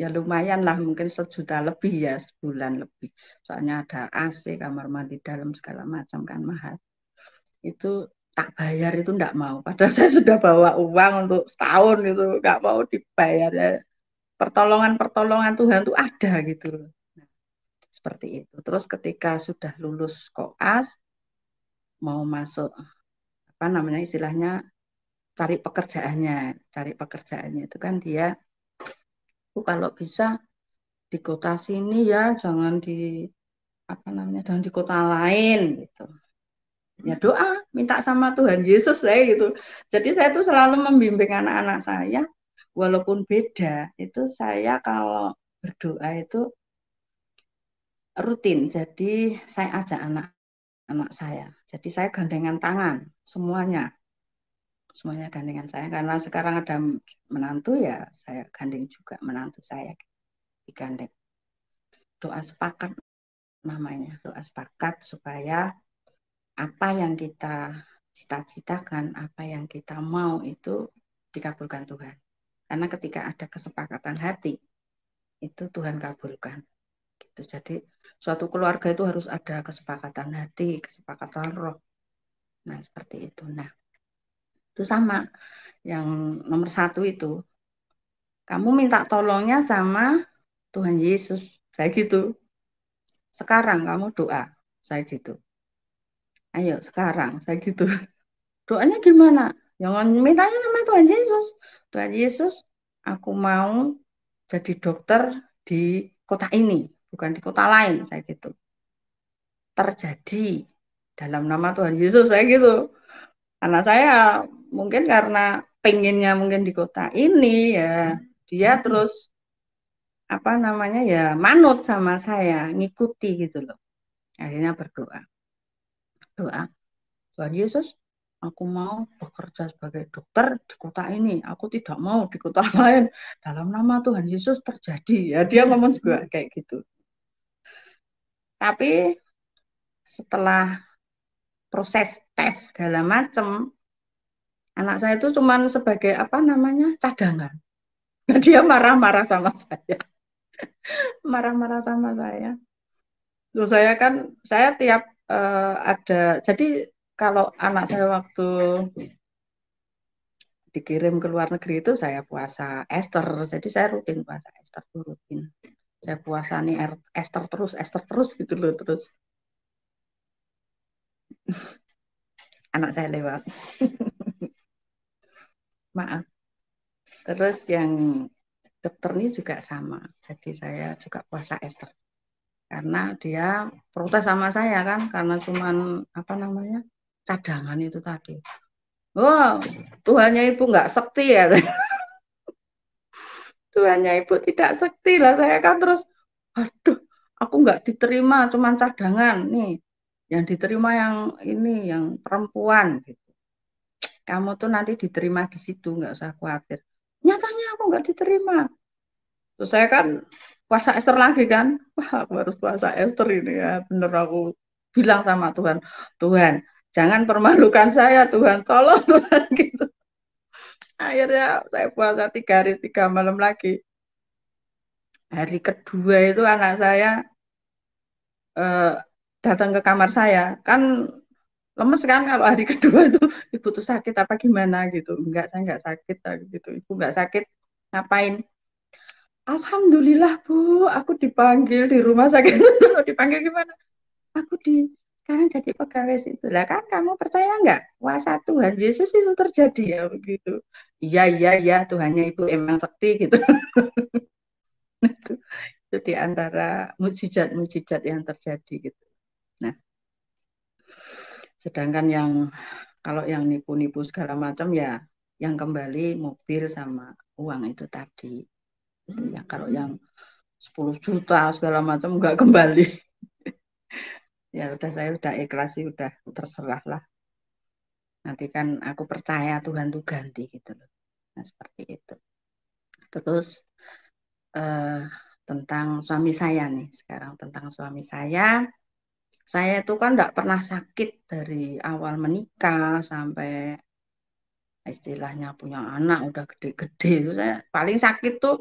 ya lumayan lah mungkin sejuta lebih ya sebulan lebih soalnya ada AC kamar mandi dalam segala macam kan mahal itu tak bayar itu ndak mau padahal saya sudah bawa uang untuk setahun itu nggak mau dibayar ya pertolongan-pertolongan Tuhan itu ada gitu nah, seperti itu. Terus ketika sudah lulus koas mau masuk apa namanya istilahnya cari pekerjaannya, cari pekerjaannya itu kan dia aku kalau bisa di kota sini ya jangan di apa namanya jangan di kota lain gitu ya doa minta sama Tuhan Yesus saya eh, gitu jadi saya tuh selalu membimbing anak-anak saya walaupun beda itu saya kalau berdoa itu rutin. Jadi saya ajak anak anak saya. Jadi saya gandengan tangan semuanya. Semuanya gandengan saya karena sekarang ada menantu ya, saya gandeng juga menantu saya digandeng. Doa sepakat namanya, doa sepakat supaya apa yang kita cita-citakan, apa yang kita mau itu dikabulkan Tuhan. Karena ketika ada kesepakatan hati, itu Tuhan kabulkan. Gitu. Jadi suatu keluarga itu harus ada kesepakatan hati, kesepakatan roh. Nah seperti itu. Nah itu sama yang nomor satu itu. Kamu minta tolongnya sama Tuhan Yesus. Saya gitu. Sekarang kamu doa. Saya gitu. Ayo sekarang. Saya gitu. Doanya gimana? Jangan mintanya sama Tuhan Yesus. Tuhan Yesus, aku mau jadi dokter di kota ini, bukan di kota lain, saya gitu. Terjadi dalam nama Tuhan Yesus, saya gitu. Karena saya mungkin karena pengennya mungkin di kota ini ya, dia hmm. terus apa namanya ya manut sama saya, ngikuti gitu loh. Akhirnya berdoa. Doa. Tuhan Yesus, Aku mau bekerja sebagai dokter di kota ini. Aku tidak mau di kota lain. Dalam nama Tuhan Yesus terjadi. Ya dia ngomong juga kayak gitu. Tapi setelah proses tes segala macam, anak saya itu cuman sebagai apa namanya cadangan. Nah, dia marah-marah sama saya. marah-marah sama saya. Terus saya kan saya tiap uh, ada jadi kalau anak saya waktu dikirim ke luar negeri itu saya puasa Esther, Jadi saya rutin puasa Esther rutin. Saya puasa nih er, Esther terus, Esther terus gitu loh terus. anak saya lewat. Maaf. Terus yang dokter ini juga sama. Jadi saya juga puasa Esther Karena dia protes sama saya kan karena cuman apa namanya? cadangan itu tadi. Oh, Tuhannya Ibu nggak sekti ya. Tuhannya Ibu tidak sekti lah. Saya kan terus, aduh, aku nggak diterima, cuman cadangan nih. Yang diterima yang ini, yang perempuan gitu. Kamu tuh nanti diterima di situ, nggak usah khawatir. Nyatanya aku nggak diterima. Terus saya kan puasa Esther lagi kan. Wah, aku harus puasa Esther ini ya. Bener aku bilang sama Tuhan, Tuhan, jangan permalukan saya Tuhan tolong Tuhan gitu akhirnya saya puasa tiga hari tiga malam lagi hari kedua itu anak saya eh, datang ke kamar saya kan lemes kan kalau hari kedua itu ibu tuh sakit apa gimana gitu enggak saya enggak sakit ah, gitu ibu enggak sakit ngapain Alhamdulillah bu aku dipanggil di rumah sakit dipanggil gimana aku di sekarang jadi pegawai situ lah kan kamu percaya nggak kuasa Tuhan Yesus itu terjadi ya begitu iya iya iya Tuhannya itu emang sakti gitu itu, itu di antara mujizat-mujizat yang terjadi gitu nah sedangkan yang kalau yang nipu-nipu segala macam ya yang kembali mobil sama uang itu tadi gitu ya kalau yang 10 juta segala macam nggak kembali ya udah saya udah ikhlas sih udah terserah lah nanti kan aku percaya Tuhan tuh ganti gitu loh nah seperti itu terus eh, tentang suami saya nih sekarang tentang suami saya saya itu kan nggak pernah sakit dari awal menikah sampai istilahnya punya anak udah gede-gede itu -gede. saya paling sakit tuh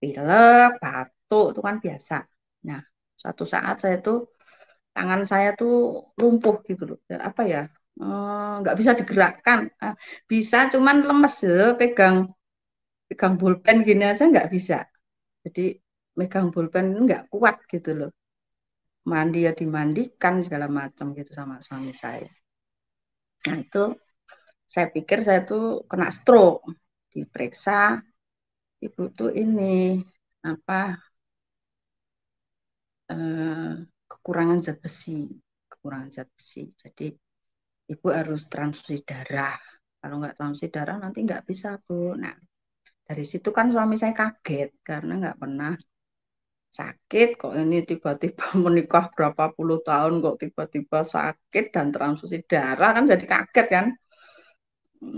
pilek batuk itu kan biasa nah suatu saat saya tuh tangan saya tuh lumpuh gitu loh ya, apa ya eh, nggak bisa digerakkan ah, bisa cuman lemes ya pegang pegang pulpen gini aja nggak bisa jadi megang pulpen nggak kuat gitu loh mandi ya dimandikan segala macam gitu sama suami saya nah itu saya pikir saya tuh kena stroke diperiksa ibu tuh ini apa eh, kekurangan zat besi, kekurangan zat besi. Jadi ibu harus transfusi darah. Kalau nggak transfusi darah nanti nggak bisa bu. Nah dari situ kan suami saya kaget karena nggak pernah sakit kok ini tiba-tiba menikah berapa puluh tahun kok tiba-tiba sakit dan transfusi darah kan jadi kaget kan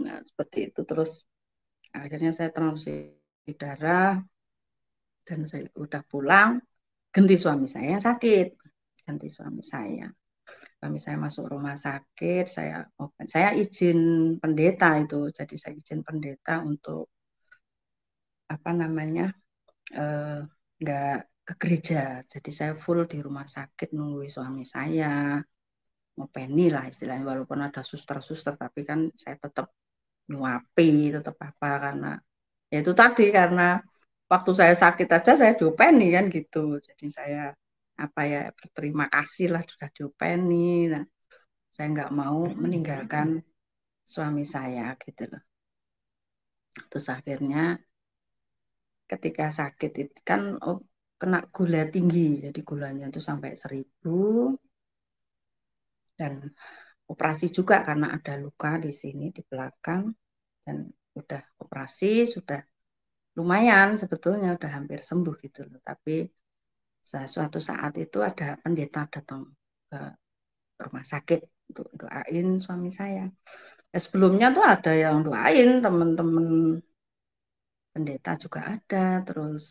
nah, seperti itu terus akhirnya saya transfusi darah dan saya udah pulang ganti suami saya yang sakit ganti suami saya suami saya masuk rumah sakit saya open saya izin pendeta itu jadi saya izin pendeta untuk apa namanya eh, nggak uh, ke gereja jadi saya full di rumah sakit nunggu suami saya mau ngopeni lah istilahnya walaupun ada suster-suster tapi kan saya tetap nyuapi tetap apa karena ya itu tadi karena waktu saya sakit aja saya diopeni kan gitu jadi saya apa ya berterima kasih lah sudah diopeni nah, saya nggak mau hmm. meninggalkan suami saya gitu loh terus akhirnya ketika sakit itu kan oh, kena gula tinggi jadi gulanya itu sampai seribu dan operasi juga karena ada luka di sini di belakang dan udah operasi sudah lumayan sebetulnya udah hampir sembuh gitu loh tapi Nah, suatu saat itu ada pendeta datang ke rumah sakit untuk doain suami saya. Ya, sebelumnya tuh ada yang doain teman-teman pendeta juga ada, terus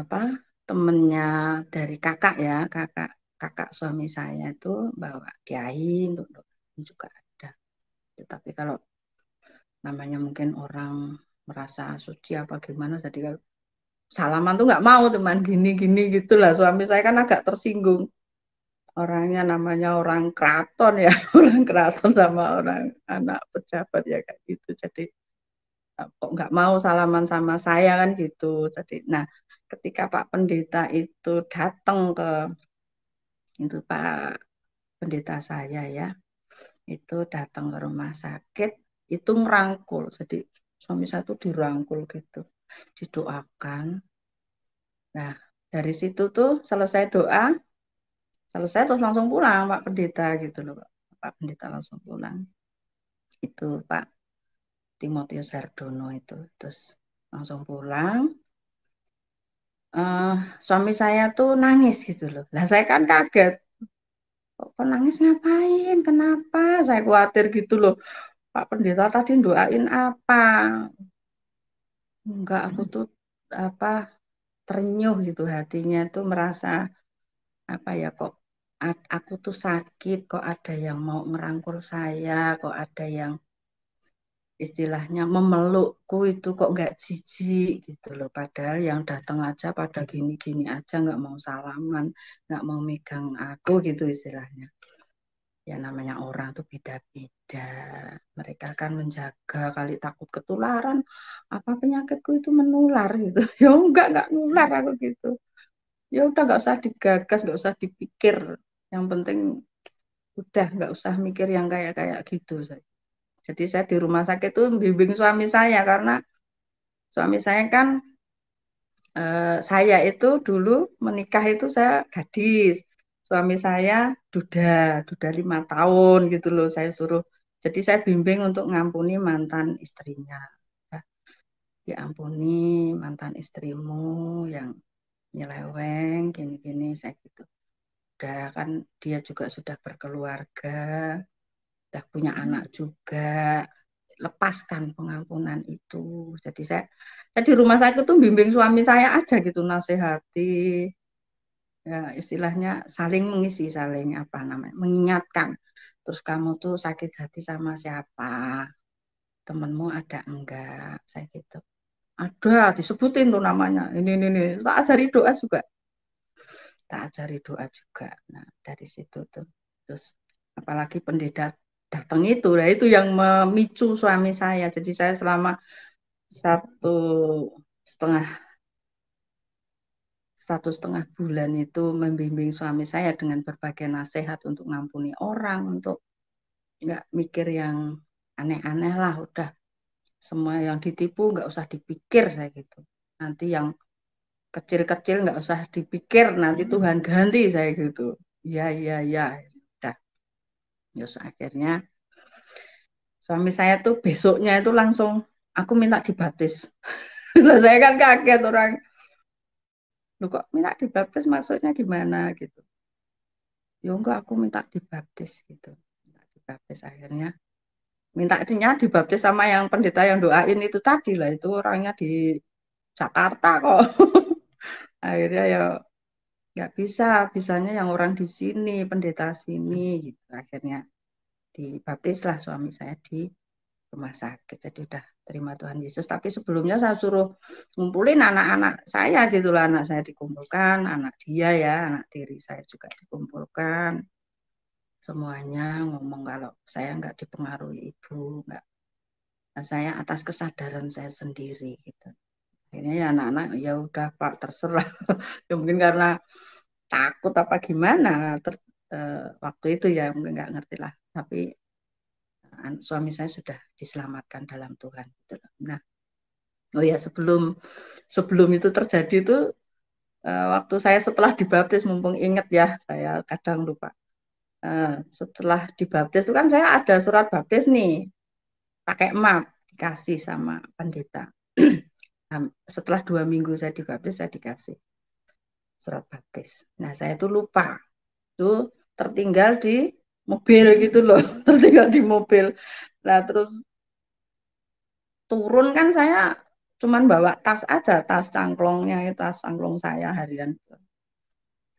apa temennya dari kakak ya kakak kakak suami saya itu bawa kiai untuk doain juga ada. Tetapi kalau namanya mungkin orang merasa suci apa gimana, jadi kalau salaman tuh nggak mau teman gini gini gitulah suami saya kan agak tersinggung orangnya namanya orang keraton ya orang keraton sama orang anak pejabat ya kayak gitu jadi eh, kok nggak mau salaman sama saya kan gitu jadi nah ketika Pak Pendeta itu datang ke itu Pak Pendeta saya ya itu datang ke rumah sakit itu merangkul jadi suami satu dirangkul gitu didoakan. Nah, dari situ tuh selesai doa, selesai terus langsung pulang Pak Pendeta gitu loh Pak, Pendeta langsung pulang. Itu Pak Timotius Sardono itu terus langsung pulang. Uh, suami saya tuh nangis gitu loh. Lah saya kan kaget. Kok, kok nangis ngapain? Kenapa? Saya khawatir gitu loh. Pak Pendeta tadi doain apa? Enggak, aku hmm. tuh apa ternyuh gitu hatinya tuh merasa apa ya kok aku tuh sakit, kok ada yang mau ngerangkul saya, kok ada yang istilahnya memelukku itu kok nggak jijik gitu loh padahal yang datang aja pada gini-gini aja nggak mau salaman nggak mau megang aku gitu istilahnya ya namanya orang tuh beda-beda. Mereka akan menjaga kali takut ketularan, apa penyakitku itu menular gitu. Ya enggak enggak menular aku gitu. Ya udah enggak usah digagas, enggak usah dipikir. Yang penting udah enggak usah mikir yang kayak-kayak gitu Jadi saya di rumah sakit tuh bimbing suami saya karena suami saya kan eh, saya itu dulu menikah itu saya gadis suami saya duda, duda lima tahun gitu loh. Saya suruh, jadi saya bimbing untuk ngampuni mantan istrinya. Ya, diampuni mantan istrimu yang nyeleweng, gini-gini, saya gitu. Udah kan dia juga sudah berkeluarga, sudah punya hmm. anak juga, lepaskan pengampunan itu. Jadi saya, saya di rumah saya itu bimbing suami saya aja gitu, nasihati, ya, istilahnya saling mengisi saling apa namanya mengingatkan terus kamu tuh sakit hati sama siapa temenmu ada enggak saya gitu ada disebutin tuh namanya ini ini, ini. tak ajari doa juga tak ajari doa juga nah dari situ tuh terus apalagi pendeta datang itu lah itu yang memicu suami saya jadi saya selama satu setengah satu setengah bulan itu membimbing suami saya dengan berbagai nasihat untuk ngampuni orang, untuk nggak mikir yang aneh-aneh lah, udah semua yang ditipu nggak usah dipikir saya gitu. Nanti yang kecil-kecil nggak usah dipikir, nanti hmm. Tuhan ganti saya gitu. Ya, ya, ya, udah. Terus akhirnya suami saya tuh besoknya itu langsung aku minta dibaptis. saya kan kaget orang Loh kok minta dibaptis maksudnya gimana gitu. Ya enggak aku minta dibaptis gitu. Minta dibaptis akhirnya minta itunya dibaptis sama yang pendeta yang doain itu tadi lah itu orangnya di Jakarta kok. akhirnya ya nggak bisa, bisanya yang orang di sini, pendeta sini gitu. Akhirnya dibaptis lah suami saya di rumah sakit. Jadi udah terima Tuhan Yesus. Tapi sebelumnya saya suruh ngumpulin anak-anak saya gitu lah, anak saya dikumpulkan, anak dia ya, anak tiri saya juga dikumpulkan. Semuanya ngomong kalau saya nggak dipengaruhi ibu, nggak nah, saya atas kesadaran saya sendiri gitu. Akhirnya ya anak-anak ya udah Pak terserah. ya mungkin karena takut apa gimana ter, uh, waktu itu ya mungkin nggak ngerti lah. Tapi suami saya sudah diselamatkan dalam Tuhan. Gitu nah, oh ya sebelum sebelum itu terjadi itu eh, waktu saya setelah dibaptis mumpung ingat ya saya kadang lupa eh, setelah dibaptis itu kan saya ada surat baptis nih pakai map dikasih sama pendeta nah, setelah dua minggu saya dibaptis saya dikasih surat baptis nah saya itu lupa itu tertinggal di mobil gitu loh tertinggal di mobil nah terus turun kan saya cuman bawa tas aja tas cangklongnya tas cangklong saya harian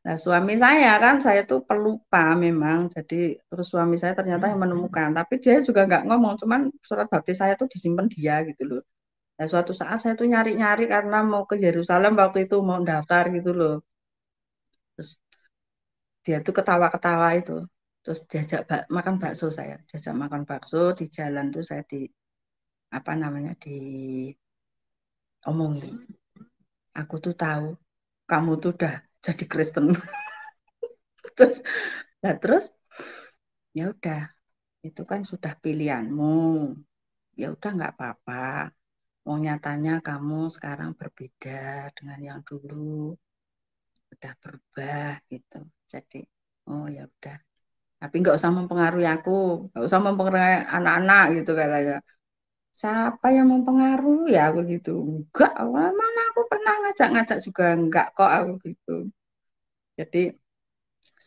nah suami saya kan saya tuh pelupa memang jadi terus suami saya ternyata yang hmm. menemukan tapi dia juga nggak ngomong cuman surat bakti saya tuh disimpan dia gitu loh nah suatu saat saya tuh nyari-nyari karena mau ke Yerusalem waktu itu mau daftar gitu loh terus dia tuh ketawa-ketawa itu terus diajak bak, makan bakso saya diajak makan bakso di jalan tuh saya di apa namanya di omongi aku tuh tahu kamu tuh udah jadi Kristen terus nah terus ya udah itu kan sudah pilihanmu ya udah nggak apa-apa mau nyatanya kamu sekarang berbeda dengan yang dulu udah berubah gitu jadi oh ya udah tapi nggak usah mempengaruhi aku nggak usah mempengaruhi anak-anak gitu katanya siapa yang mempengaruhi ya aku gitu enggak mana aku pernah ngajak-ngajak juga enggak kok aku gitu jadi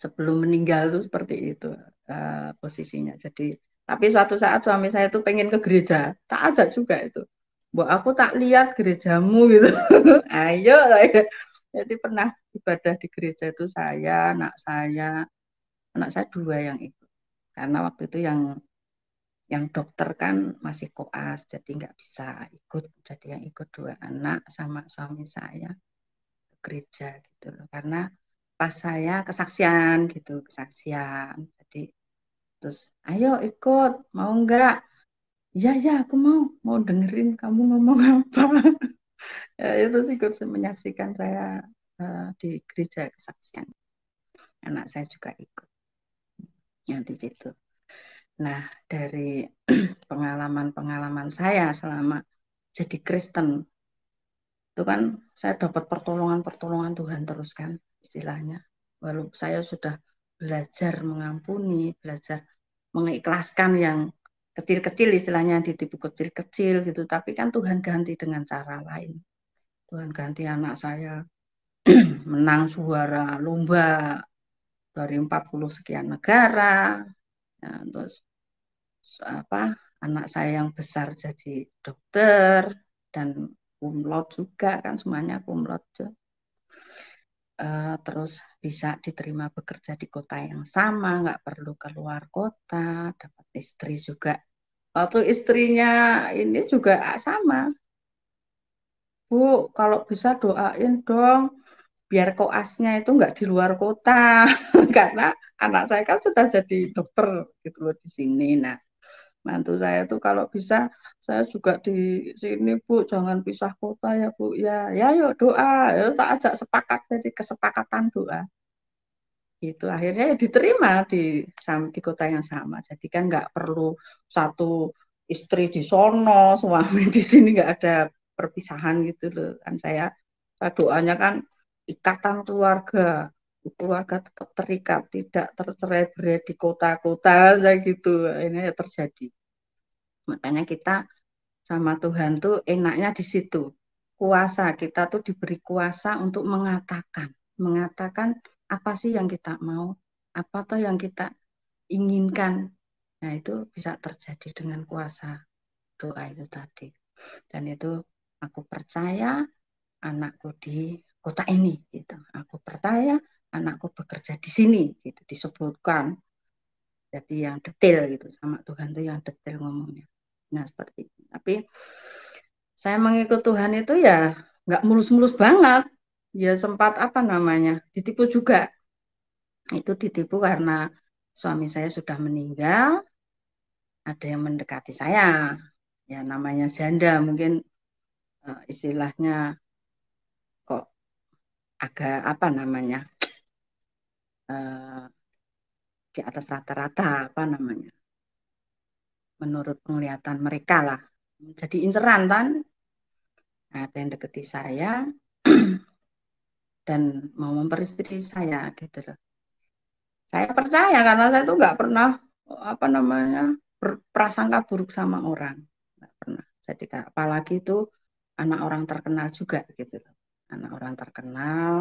sebelum meninggal tuh seperti itu uh, posisinya jadi tapi suatu saat suami saya tuh pengen ke gereja tak ajak juga itu bu aku tak lihat gerejamu gitu ayo jadi pernah ibadah di gereja itu saya anak saya anak saya dua yang ikut karena waktu itu yang yang dokter kan masih koas jadi nggak bisa ikut jadi yang ikut dua anak sama suami saya ke gereja gitu loh karena pas saya kesaksian gitu kesaksian jadi terus ayo ikut mau nggak ya ya aku mau mau dengerin kamu ngomong apa ya, itu ikut menyaksikan saya uh, di gereja kesaksian anak saya juga ikut yang di situ. Nah, dari pengalaman-pengalaman saya selama jadi Kristen, itu kan saya dapat pertolongan-pertolongan Tuhan terus kan istilahnya. Walaupun saya sudah belajar mengampuni, belajar mengikhlaskan yang kecil-kecil istilahnya di ditipu kecil-kecil gitu, tapi kan Tuhan ganti dengan cara lain. Tuhan ganti anak saya menang suara lomba dari 40 sekian negara. Ya, terus apa anak saya yang besar jadi dokter dan umlot juga kan semuanya umlot Uh, eh, terus bisa diterima bekerja di kota yang sama, nggak perlu keluar kota, dapat istri juga. Waktu istrinya ini juga sama, Bu, kalau bisa doain dong biar koasnya itu enggak di luar kota karena anak saya kan sudah jadi dokter gitu loh di sini nah mantu saya tuh kalau bisa saya juga di sini bu jangan pisah kota ya bu ya ya yuk doa ya tak ajak sepakat jadi kesepakatan doa itu akhirnya ya diterima di di kota yang sama jadi kan nggak perlu satu istri di sono suami di sini nggak ada perpisahan gitu loh kan saya doanya kan ikatan keluarga keluarga tetap terikat tidak tercerai berai di kota-kota saya gitu ini terjadi makanya kita sama Tuhan tuh enaknya di situ kuasa kita tuh diberi kuasa untuk mengatakan mengatakan apa sih yang kita mau apa tuh yang kita inginkan nah itu bisa terjadi dengan kuasa doa itu tadi dan itu aku percaya anakku di kota ini gitu aku percaya anakku bekerja di sini gitu disebutkan jadi yang detail gitu sama Tuhan tuh yang detail ngomongnya nah seperti itu tapi saya mengikut Tuhan itu ya nggak mulus-mulus banget ya sempat apa namanya ditipu juga itu ditipu karena suami saya sudah meninggal ada yang mendekati saya ya namanya janda mungkin eh, istilahnya agak apa namanya uh, di atas rata-rata apa namanya menurut penglihatan mereka lah menjadi inceran kan ada yang deketi saya dan mau memperistri saya gitu loh saya percaya karena saya tuh nggak pernah apa namanya berprasangka buruk sama orang nggak pernah jadi apalagi itu anak orang terkenal juga gitu loh anak orang terkenal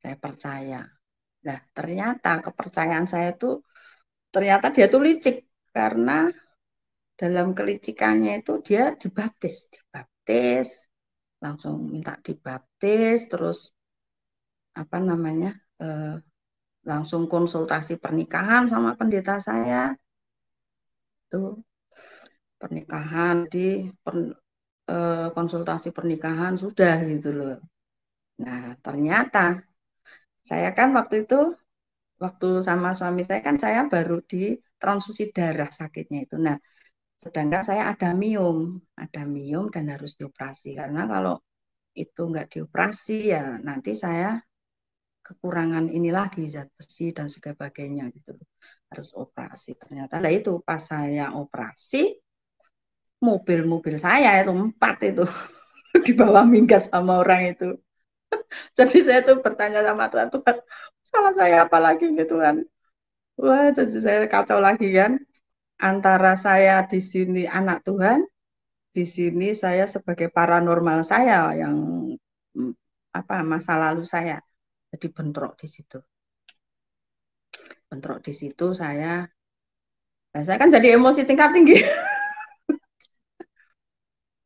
saya percaya nah ternyata kepercayaan saya itu ternyata dia tuh licik karena dalam kelicikannya itu dia dibaptis dibaptis langsung minta dibaptis terus apa namanya eh, langsung konsultasi pernikahan sama pendeta saya itu pernikahan di per, Eh, konsultasi pernikahan sudah gitu loh. Nah ternyata saya kan waktu itu waktu sama suami saya kan saya baru di transfusi darah sakitnya itu. Nah sedangkan saya ada miom, ada miom dan harus dioperasi karena kalau itu nggak dioperasi ya nanti saya kekurangan ini lagi zat besi dan sebagainya gitu harus operasi ternyata lah itu pas saya operasi mobil-mobil saya itu empat itu di bawah minggat sama orang itu. Jadi saya tuh bertanya sama Tuhan, Tuhan salah saya apa lagi gitu kan. Wah, jadi saya kacau lagi kan. Antara saya di sini anak Tuhan, di sini saya sebagai paranormal saya yang mm, apa masa lalu saya. Jadi bentrok di situ. Bentrok di situ saya nah, saya kan jadi emosi tingkat tinggi.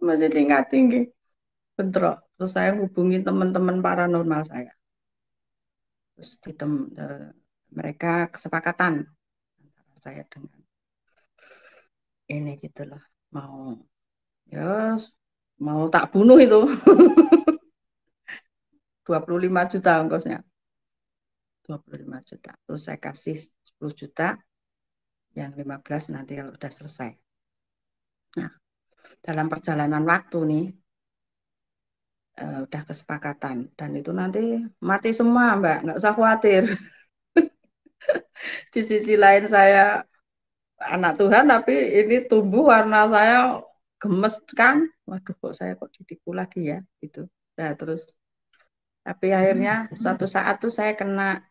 masih tingkat tinggi bentrok terus saya hubungi teman-teman paranormal saya terus di tem, uh, e, mereka kesepakatan antara saya dengan ini gitulah mau ya mau tak bunuh itu 25 juta ongkosnya 25 juta terus saya kasih 10 juta yang 15 nanti kalau sudah selesai nah dalam perjalanan waktu nih uh, udah kesepakatan dan itu nanti mati semua mbak nggak usah khawatir di sisi lain saya anak Tuhan tapi ini tumbuh warna saya gemes kan waduh kok saya kok ditipu lagi ya gitu nah terus tapi akhirnya hmm. suatu saat tuh saya kena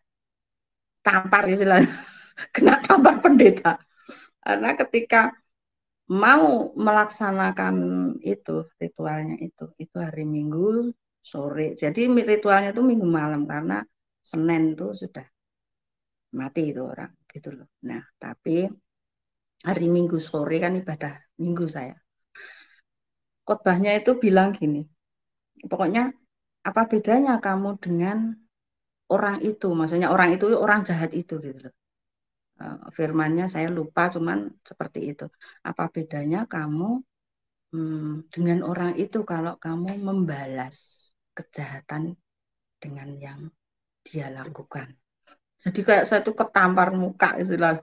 tampar istilahnya kena tampar pendeta karena ketika mau melaksanakan itu ritualnya itu itu hari Minggu sore. Jadi ritualnya itu Minggu malam karena Senin tuh sudah mati itu orang gitu loh. Nah, tapi hari Minggu sore kan ibadah Minggu saya. Khotbahnya itu bilang gini. Pokoknya apa bedanya kamu dengan orang itu? Maksudnya orang itu orang jahat itu gitu loh. Eh, firmannya saya lupa cuman seperti itu. Apa bedanya kamu hmm, dengan orang itu kalau kamu membalas kejahatan dengan yang dia lakukan. Jadi kayak saya tuh ketampar muka istilah.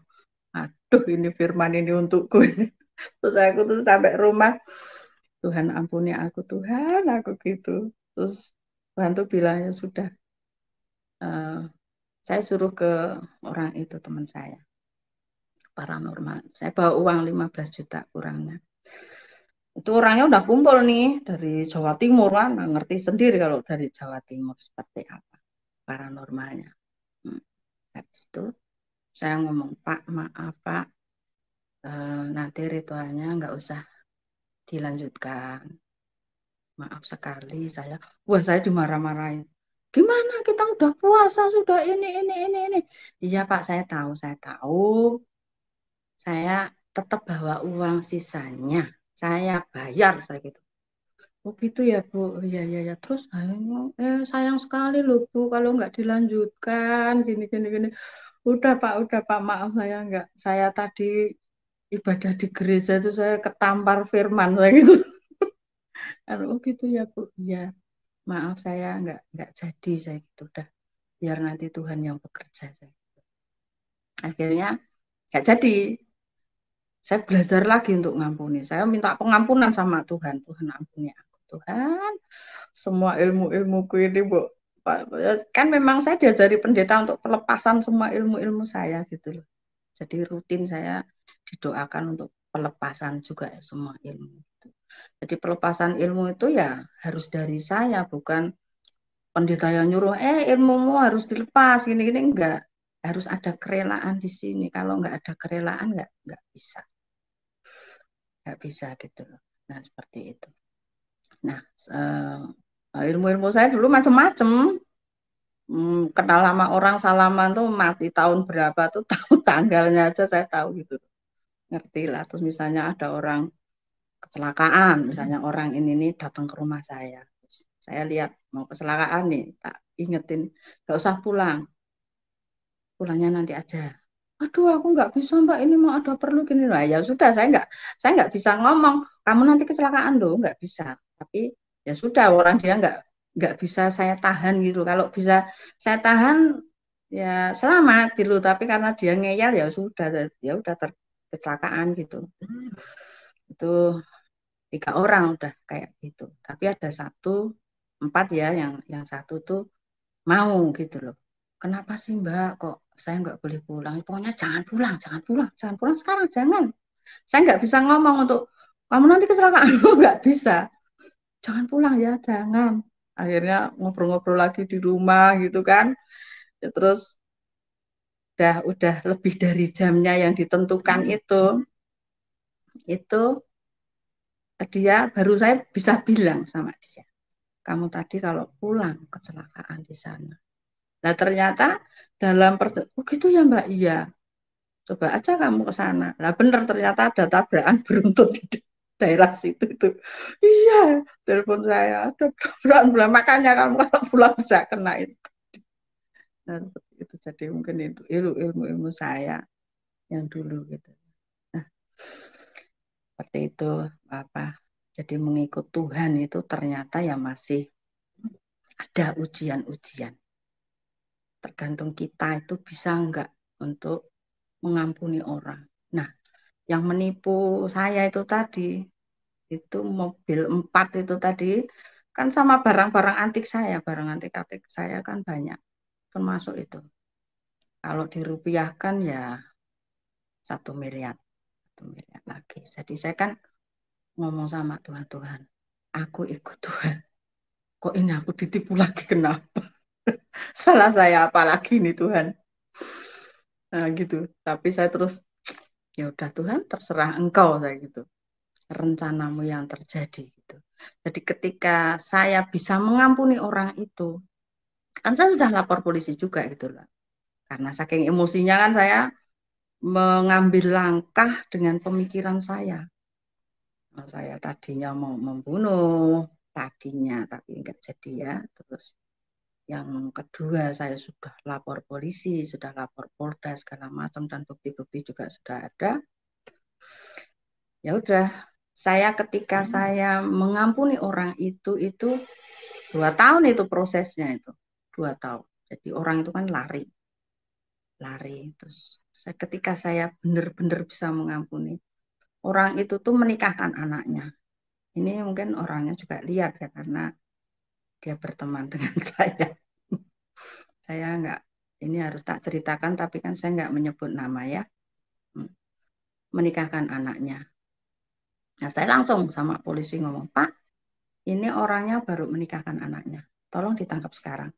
Aduh ini firman ini untukku. Terus aku tuh sampai rumah Tuhan ampuni aku Tuhan aku gitu. Terus Tuhan tuh bilangnya sudah uh, saya suruh ke orang itu teman saya paranormal. Saya bawa uang 15 juta kurangnya. Itu orangnya udah kumpul nih dari Jawa Timur kan, nah, ngerti sendiri kalau dari Jawa Timur seperti apa paranormalnya. Hmm. itu saya ngomong Pak maaf Pak, e, nanti ritualnya nggak usah dilanjutkan. Maaf sekali saya, wah saya dimarah-marahin gimana kita udah puasa sudah ini ini ini ini iya pak saya tahu saya tahu saya tetap bawa uang sisanya saya bayar saya gitu oh gitu ya bu ya ya ya terus sayang, eh sayang sekali loh bu kalau nggak dilanjutkan gini gini gini udah pak udah pak maaf saya nggak saya tadi ibadah di gereja itu saya ketampar firman saya gitu oh gitu ya bu ya maaf saya nggak nggak jadi saya gitu udah biar nanti Tuhan yang bekerja saya gitu. akhirnya nggak jadi saya belajar lagi untuk ngampuni. Saya minta pengampunan sama Tuhan. Tuhan ampuni aku. Tuhan, semua ilmu-ilmuku ini, Bu. Ya, kan memang saya diajari pendeta untuk pelepasan semua ilmu-ilmu saya gitu loh. Jadi rutin saya didoakan untuk pelepasan juga semua ilmu. Jadi pelepasan ilmu itu ya harus dari saya, bukan pendeta yang nyuruh, eh ilmumu harus dilepas, gini-gini enggak. Harus ada kerelaan di sini. Kalau enggak ada kerelaan enggak, enggak bisa nggak bisa gitu loh nah seperti itu nah eh, ilmu-ilmu saya dulu macam-macam hmm, kenal sama orang salaman tuh mati tahun berapa tuh tahu tanggalnya aja saya tahu gitu ngerti lah terus misalnya ada orang kecelakaan misalnya orang ini nih datang ke rumah saya terus saya lihat mau kecelakaan nih tak ingetin gak usah pulang pulangnya nanti aja aduh aku nggak bisa mbak ini mau ada perlu gini nah ya sudah saya nggak saya nggak bisa ngomong kamu nanti kecelakaan loh nggak bisa tapi ya sudah orang dia nggak nggak bisa saya tahan gitu kalau bisa saya tahan ya selamat gitu tapi karena dia ngeyel ya sudah ya udah kecelakaan gitu itu tiga orang udah kayak gitu tapi ada satu empat ya yang yang satu tuh mau gitu loh kenapa sih Mbak kok saya nggak boleh pulang? Pokoknya jangan pulang, jangan pulang, jangan pulang sekarang, jangan. Saya nggak bisa ngomong untuk kamu nanti kecelakaan, nggak bisa. Jangan pulang ya, jangan. Akhirnya ngobrol-ngobrol lagi di rumah gitu kan. Ya, terus udah udah lebih dari jamnya yang ditentukan hmm. itu itu dia baru saya bisa bilang sama dia kamu tadi kalau pulang kecelakaan di sana Nah ternyata dalam oh gitu ya Mbak, iya. Coba aja kamu ke sana. Nah bener ternyata ada tabrakan beruntun di daerah situ itu. Iya, telepon saya ada tabrakan beruntun. Makanya kamu kalau pulang bisa kena itu. Nah, itu jadi mungkin itu ilmu-ilmu saya yang dulu gitu. Nah, seperti itu apa jadi mengikut Tuhan itu ternyata ya masih ada ujian-ujian tergantung kita itu bisa enggak untuk mengampuni orang. Nah, yang menipu saya itu tadi, itu mobil empat itu tadi, kan sama barang-barang antik saya, barang antik-antik saya kan banyak, termasuk itu. Kalau dirupiahkan ya satu miliar, satu miliar lagi. Jadi saya kan ngomong sama Tuhan, Tuhan, aku ikut Tuhan. Kok ini aku ditipu lagi, kenapa? salah saya apalagi nih Tuhan nah, gitu tapi saya terus ya udah Tuhan terserah engkau saya gitu rencanamu yang terjadi gitu jadi ketika saya bisa mengampuni orang itu kan saya sudah lapor polisi juga gitu lah karena saking emosinya kan saya mengambil langkah dengan pemikiran saya nah, saya tadinya mau membunuh tadinya tapi enggak jadi ya terus yang kedua saya sudah lapor polisi, sudah lapor Polda segala macam dan bukti-bukti juga sudah ada. Ya udah, saya ketika hmm. saya mengampuni orang itu itu dua tahun itu prosesnya itu dua tahun. Jadi orang itu kan lari, lari terus. Saya, ketika saya benar-benar bisa mengampuni orang itu tuh menikahkan anaknya. Ini mungkin orangnya juga lihat ya karena dia berteman dengan saya. saya nggak, ini harus tak ceritakan, tapi kan saya nggak menyebut nama ya. Hmm. Menikahkan anaknya. Nah, saya langsung sama polisi ngomong, Pak, ini orangnya baru menikahkan anaknya. Tolong ditangkap sekarang.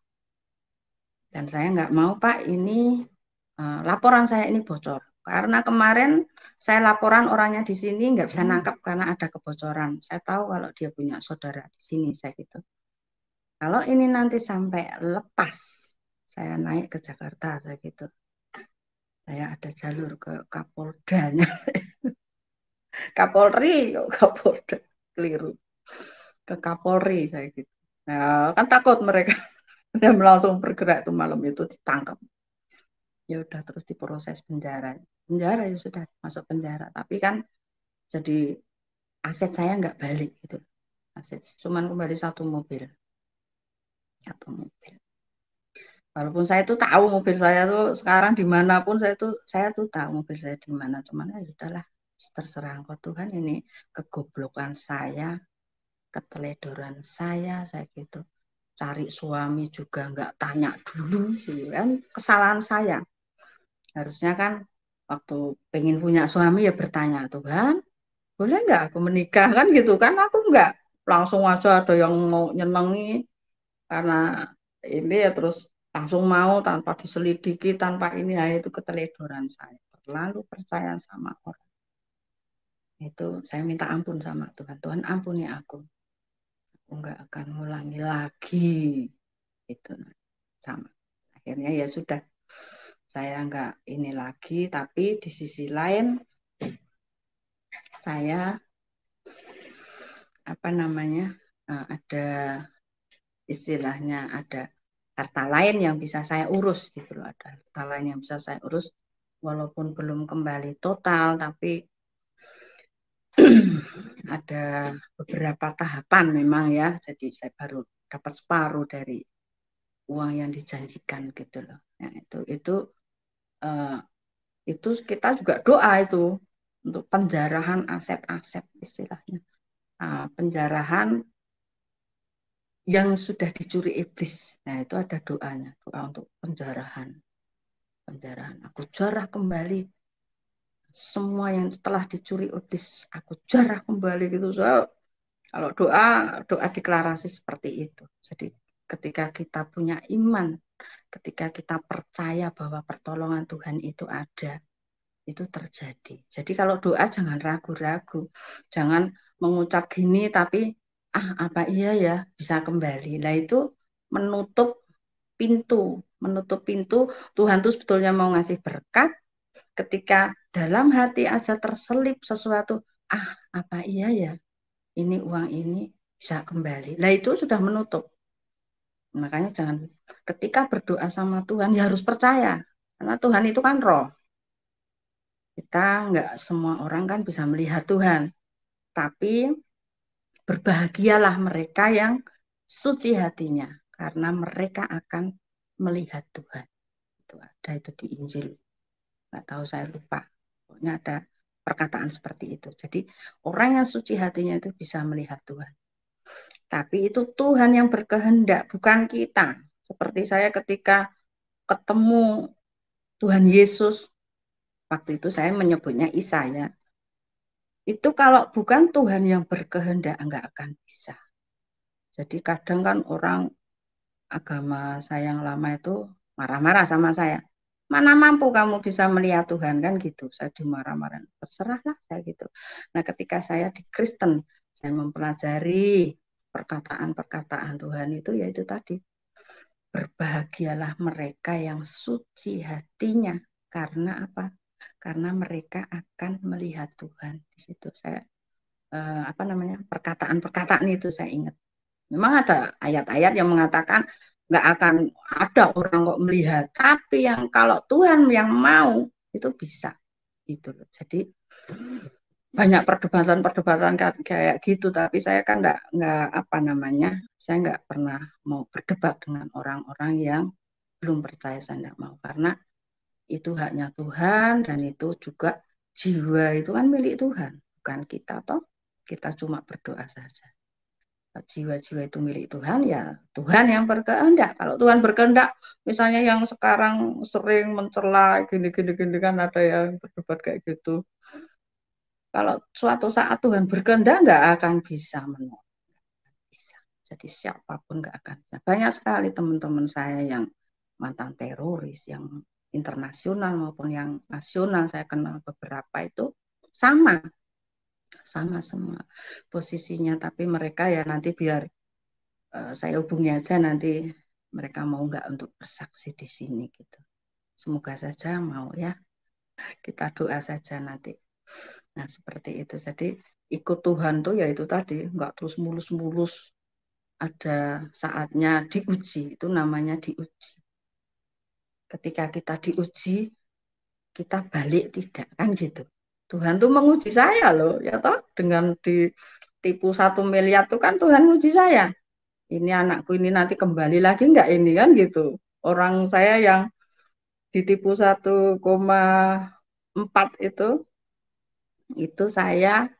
Dan saya nggak mau, Pak, ini uh, laporan saya ini bocor. Karena kemarin saya laporan orangnya di sini nggak bisa hmm. nangkap karena ada kebocoran. Saya tahu kalau dia punya saudara di sini, saya gitu. Kalau ini nanti sampai lepas, saya naik ke Jakarta saya gitu. Saya ada jalur ke Kapoldanya. Kapolri, Kapolda keliru. Ke Kapolri saya gitu. Nah, kan takut mereka dan langsung bergerak tuh malam itu ditangkap. Ya udah terus diproses penjara. Penjara ya sudah masuk penjara, tapi kan jadi aset saya nggak balik gitu. Aset cuman kembali satu mobil satu mobil walaupun saya itu tahu mobil saya tuh sekarang dimanapun saya tuh saya tuh tahu mobil saya di mana cuman ya sudahlah terserah kok Tuhan ini kegoblokan saya keteledoran saya saya gitu cari suami juga nggak tanya dulu gitu kan kesalahan saya harusnya kan waktu pengen punya suami ya bertanya Tuhan boleh nggak aku menikah kan gitu kan aku nggak langsung aja ada yang mau nyenengi karena ini ya terus langsung mau tanpa diselidiki tanpa ini ya itu keteledoran saya terlalu percaya sama orang itu saya minta ampun sama Tuhan Tuhan ampuni aku aku nggak akan ngulangi lagi itu sama akhirnya ya sudah saya nggak ini lagi tapi di sisi lain saya apa namanya eh, ada istilahnya ada harta lain yang bisa saya urus gitu loh ada harta lain yang bisa saya urus walaupun belum kembali total tapi ada beberapa tahapan memang ya jadi saya baru dapat separuh dari uang yang dijanjikan gitu loh ya itu itu uh, itu kita juga doa itu untuk penjarahan aset-aset istilahnya uh, penjarahan yang sudah dicuri iblis. Nah, itu ada doanya, doa untuk penjarahan. Penjarahan. Aku jarah kembali semua yang telah dicuri iblis, aku jarah kembali gitu. So, kalau doa, doa deklarasi seperti itu. Jadi ketika kita punya iman, ketika kita percaya bahwa pertolongan Tuhan itu ada, itu terjadi. Jadi kalau doa jangan ragu-ragu, jangan mengucap gini tapi ah apa iya ya bisa kembali. Nah itu menutup pintu, menutup pintu Tuhan tuh sebetulnya mau ngasih berkat ketika dalam hati aja terselip sesuatu, ah apa iya ya ini uang ini bisa kembali. Nah itu sudah menutup. Makanya jangan ketika berdoa sama Tuhan ya harus percaya karena Tuhan itu kan roh. Kita nggak semua orang kan bisa melihat Tuhan. Tapi Berbahagialah mereka yang suci hatinya, karena mereka akan melihat Tuhan. Itu ada itu di Injil. Nggak tahu saya lupa. Pokoknya ada perkataan seperti itu. Jadi orang yang suci hatinya itu bisa melihat Tuhan. Tapi itu Tuhan yang berkehendak, bukan kita. Seperti saya ketika ketemu Tuhan Yesus, waktu itu saya menyebutnya Isa ya. Itu kalau bukan Tuhan yang berkehendak nggak akan bisa. Jadi kadang kan orang agama saya yang lama itu marah-marah sama saya. Mana mampu kamu bisa melihat Tuhan kan gitu. Saya dimarah-marah. Terserahlah saya gitu. Nah ketika saya di Kristen, saya mempelajari perkataan-perkataan Tuhan itu yaitu tadi. Berbahagialah mereka yang suci hatinya. Karena apa? karena mereka akan melihat Tuhan di situ saya eh, apa namanya perkataan-perkataan itu saya ingat memang ada ayat-ayat yang mengatakan nggak akan ada orang kok melihat tapi yang kalau Tuhan yang mau itu bisa itu loh jadi banyak perdebatan-perdebatan kayak gitu tapi saya kan nggak nggak apa namanya saya nggak pernah mau berdebat dengan orang-orang yang belum percaya saya nggak mau karena itu haknya Tuhan dan itu juga jiwa itu kan milik Tuhan, bukan kita toh. Kita cuma berdoa saja. Jiwa-jiwa itu milik Tuhan ya Tuhan yang berkehendak. Kalau Tuhan berkehendak, misalnya yang sekarang sering mencela gini-gini gini kan ada yang berdebat kayak gitu. Kalau suatu saat Tuhan berkehendak nggak akan bisa menolak. Jadi siapapun nggak akan. banyak sekali teman-teman saya yang mantan teroris, yang internasional maupun yang nasional saya kenal beberapa itu sama sama semua posisinya tapi mereka ya nanti biar uh, saya hubungi aja nanti mereka mau nggak untuk bersaksi di sini gitu semoga saja mau ya kita doa saja nanti nah seperti itu jadi ikut Tuhan tuh ya itu tadi nggak terus mulus-mulus ada saatnya diuji itu namanya diuji ketika kita diuji kita balik tidak kan gitu. Tuhan tuh menguji saya loh, ya toh dengan ditipu satu miliar tuh kan Tuhan menguji saya. Ini anakku ini nanti kembali lagi nggak ini kan gitu. Orang saya yang ditipu 1,4 itu itu saya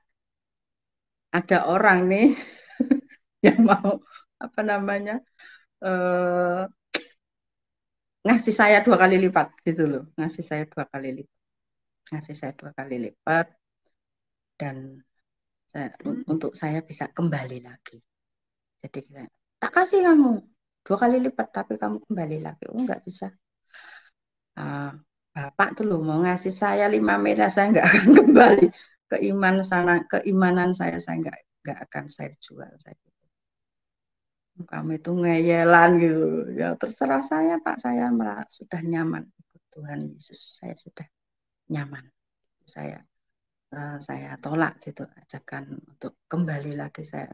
ada orang nih yang mau apa namanya eh, ngasih saya dua kali lipat gitu loh ngasih saya dua kali lipat ngasih saya dua kali lipat dan saya, hmm. untuk saya bisa kembali lagi jadi tak kasih kamu dua kali lipat tapi kamu kembali lagi oh nggak bisa uh, bapak tuh loh mau ngasih saya lima miliar saya nggak akan kembali keiman sana keimanan saya saya nggak nggak akan saya jual saya kami itu ngeyelan gitu ya terserah saya pak saya merah, sudah nyaman ikut Tuhan Yesus saya sudah nyaman saya uh, saya tolak gitu ajakan untuk kembali lagi saya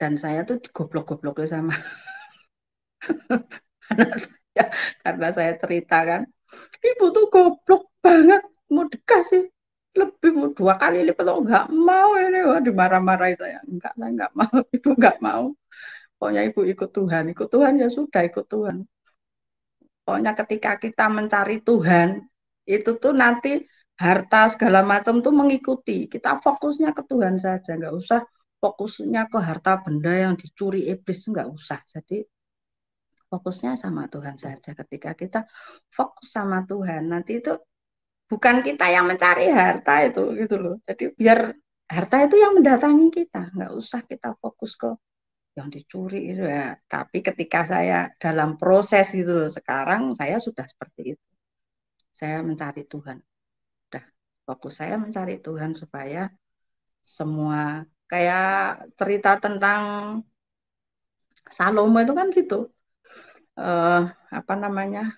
dan saya tuh goblok-gobloknya sama anak saya karena saya cerita kan ibu tuh goblok banget mau dikasih lebih dua kali lipat oh nggak mau ini wah dimarah-marahi saya nggak lah nggak mau itu nggak mau pokoknya ibu ikut Tuhan ikut Tuhan ya sudah ikut Tuhan pokoknya ketika kita mencari Tuhan itu tuh nanti harta segala macam tuh mengikuti kita fokusnya ke Tuhan saja nggak usah fokusnya ke harta benda yang dicuri iblis nggak usah jadi fokusnya sama Tuhan saja ketika kita fokus sama Tuhan nanti itu bukan kita yang mencari harta itu gitu loh jadi biar harta itu yang mendatangi kita nggak usah kita fokus ke yang dicuri itu ya tapi ketika saya dalam proses itu loh sekarang saya sudah seperti itu saya mencari Tuhan udah fokus saya mencari Tuhan supaya semua kayak cerita tentang Salomo itu kan gitu uh, apa namanya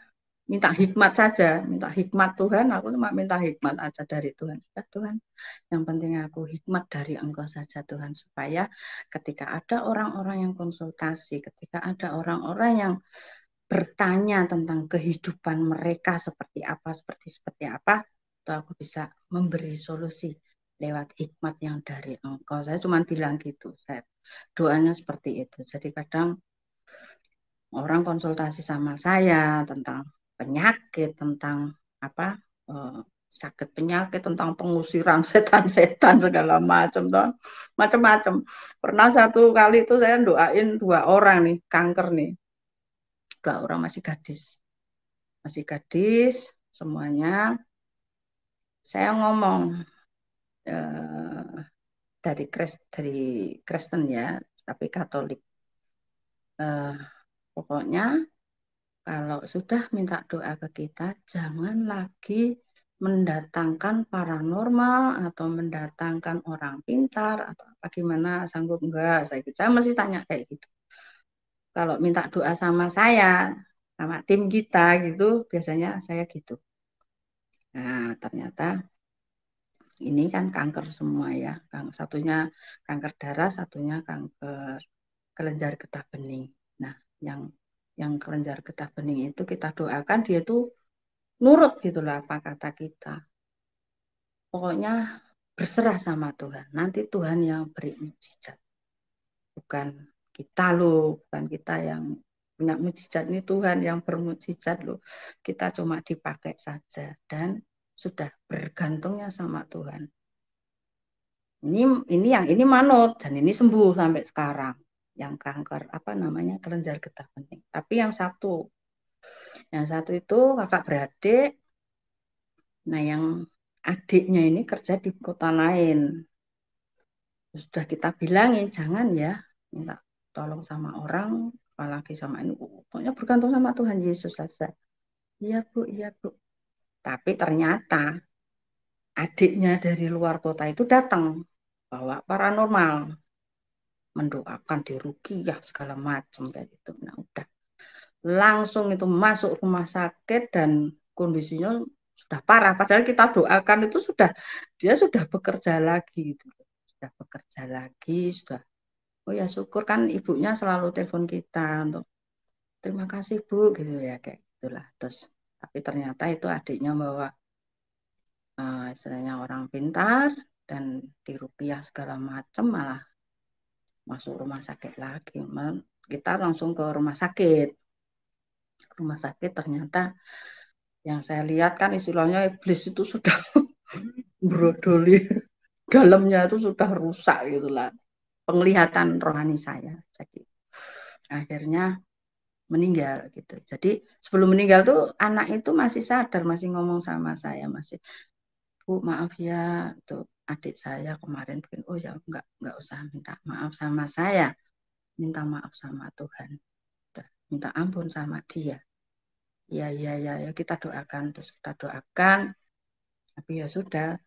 minta hikmat saja, minta hikmat Tuhan, aku cuma minta hikmat aja dari Tuhan. Ya, Tuhan, yang penting aku hikmat dari Engkau saja Tuhan supaya ketika ada orang-orang yang konsultasi, ketika ada orang-orang yang bertanya tentang kehidupan mereka seperti apa, seperti seperti apa, tuh aku bisa memberi solusi lewat hikmat yang dari Engkau. Saya cuma bilang gitu, saya doanya seperti itu. Jadi kadang orang konsultasi sama saya tentang penyakit, tentang apa uh, sakit penyakit, tentang pengusiran setan-setan segala macam, macam-macam. Pernah satu kali itu saya doain dua orang nih kanker nih, dua orang masih gadis, masih gadis semuanya. Saya ngomong eh, dari dari Kristen ya, tapi Katolik. Eh, pokoknya kalau sudah minta doa ke kita, jangan lagi mendatangkan paranormal atau mendatangkan orang pintar atau bagaimana sanggup enggak saya kita masih tanya kayak gitu kalau minta doa sama saya sama tim kita gitu biasanya saya gitu nah ternyata ini kan kanker semua ya satunya kanker darah satunya kanker kelenjar getah bening nah yang yang kelenjar getah bening itu kita doakan dia tuh nurut gitulah apa kata kita. Pokoknya berserah sama Tuhan. Nanti Tuhan yang beri mujizat. Bukan kita loh, bukan kita yang punya mujizat ini Tuhan yang bermujizat loh. Kita cuma dipakai saja dan sudah bergantungnya sama Tuhan ini ini yang ini manut dan ini sembuh sampai sekarang yang kanker apa namanya kelenjar getah bening. Tapi yang satu, yang satu itu kakak beradik. Nah yang adiknya ini kerja di kota lain. Sudah kita bilangin jangan ya minta tolong sama orang, apalagi sama ini. Uh, pokoknya bergantung sama Tuhan Yesus saja. Iya bu, iya bu. Tapi ternyata adiknya dari luar kota itu datang bawa paranormal mendoakan di ya segala macam kayak gitu. Nah udah langsung itu masuk rumah sakit dan kondisinya sudah parah. Padahal kita doakan itu sudah dia sudah bekerja lagi gitu. Sudah bekerja lagi, sudah oh ya syukur kan ibunya selalu telepon kita untuk terima kasih bu gitu ya kayak gitulah terus tapi ternyata itu adiknya bawa uh, istilahnya orang pintar dan dirupiah segala macam malah masuk rumah sakit lagi man kita langsung ke rumah sakit rumah sakit ternyata yang saya lihat kan istilahnya iblis itu sudah brodoli dalamnya itu sudah rusak gitulah penglihatan rohani saya jadi akhirnya meninggal gitu jadi sebelum meninggal tuh anak itu masih sadar masih ngomong sama saya masih bu maaf ya tuh adik saya kemarin bikin oh ya nggak nggak usah minta maaf sama saya minta maaf sama Tuhan minta ampun sama dia ya ya ya ya kita doakan terus kita doakan tapi ya sudah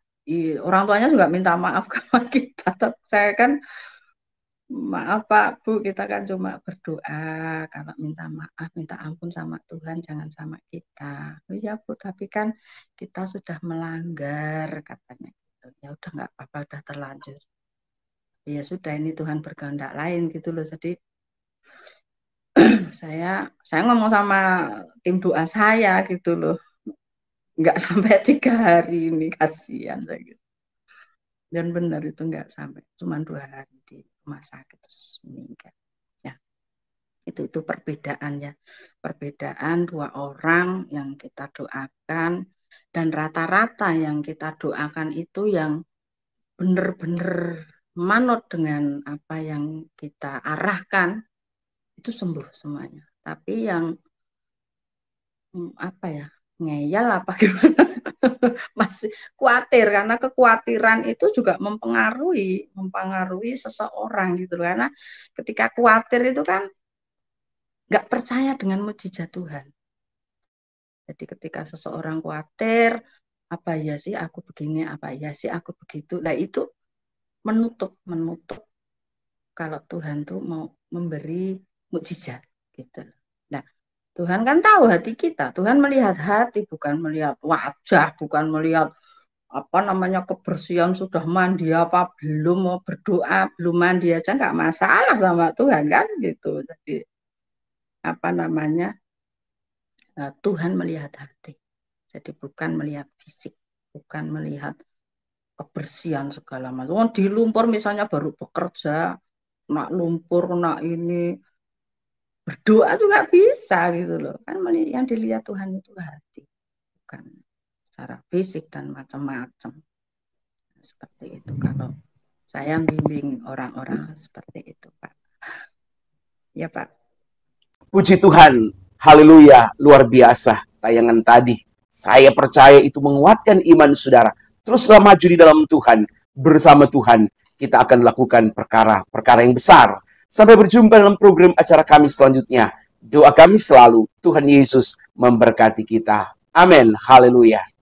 orang tuanya juga minta maaf sama kita tapi saya kan maaf Pak Bu kita kan cuma berdoa kalau minta maaf minta ampun sama Tuhan jangan sama kita oh, ya Bu tapi kan kita sudah melanggar katanya gitu ya udah nggak apa-apa udah terlanjur ya sudah ini Tuhan berkehendak lain gitu loh jadi saya saya ngomong sama tim doa saya gitu loh nggak sampai tiga hari ini kasihan saya gitu dan benar itu nggak sampai cuma dua hari di rumah sakit terus meninggal ya, itu itu perbedaannya perbedaan dua orang yang kita doakan dan rata-rata yang kita doakan itu yang benar-benar manut dengan apa yang kita arahkan, itu sembuh semuanya. Tapi yang mm, apa ya ngeyel apa gimana masih khawatir karena kekhawatiran itu juga mempengaruhi mempengaruhi seseorang gitu karena ketika khawatir itu kan nggak percaya dengan mujizat Tuhan jadi ketika seseorang khawatir, apa ya sih aku begini, apa ya sih aku begitu. Nah itu menutup, menutup kalau Tuhan tuh mau memberi mujizat gitu. Nah, Tuhan kan tahu hati kita. Tuhan melihat hati, bukan melihat wajah, bukan melihat apa namanya kebersihan sudah mandi apa belum mau berdoa belum mandi aja nggak masalah sama Tuhan kan gitu jadi apa namanya Eh, Tuhan melihat hati. Jadi bukan melihat fisik, bukan melihat kebersihan segala macam. Oh, di lumpur misalnya baru bekerja, nak lumpur, nak ini berdoa juga bisa gitu loh. Kan yang dilihat Tuhan itu hati, bukan secara fisik dan macam-macam. Seperti itu kalau saya bimbing orang-orang seperti itu, Pak. Ya, Pak. Puji Tuhan, Haleluya, luar biasa tayangan tadi. Saya percaya itu menguatkan iman saudara. Teruslah maju di dalam Tuhan, bersama Tuhan. Kita akan lakukan perkara-perkara yang besar. Sampai berjumpa dalam program acara kami selanjutnya. Doa kami selalu, Tuhan Yesus memberkati kita. Amin. Haleluya.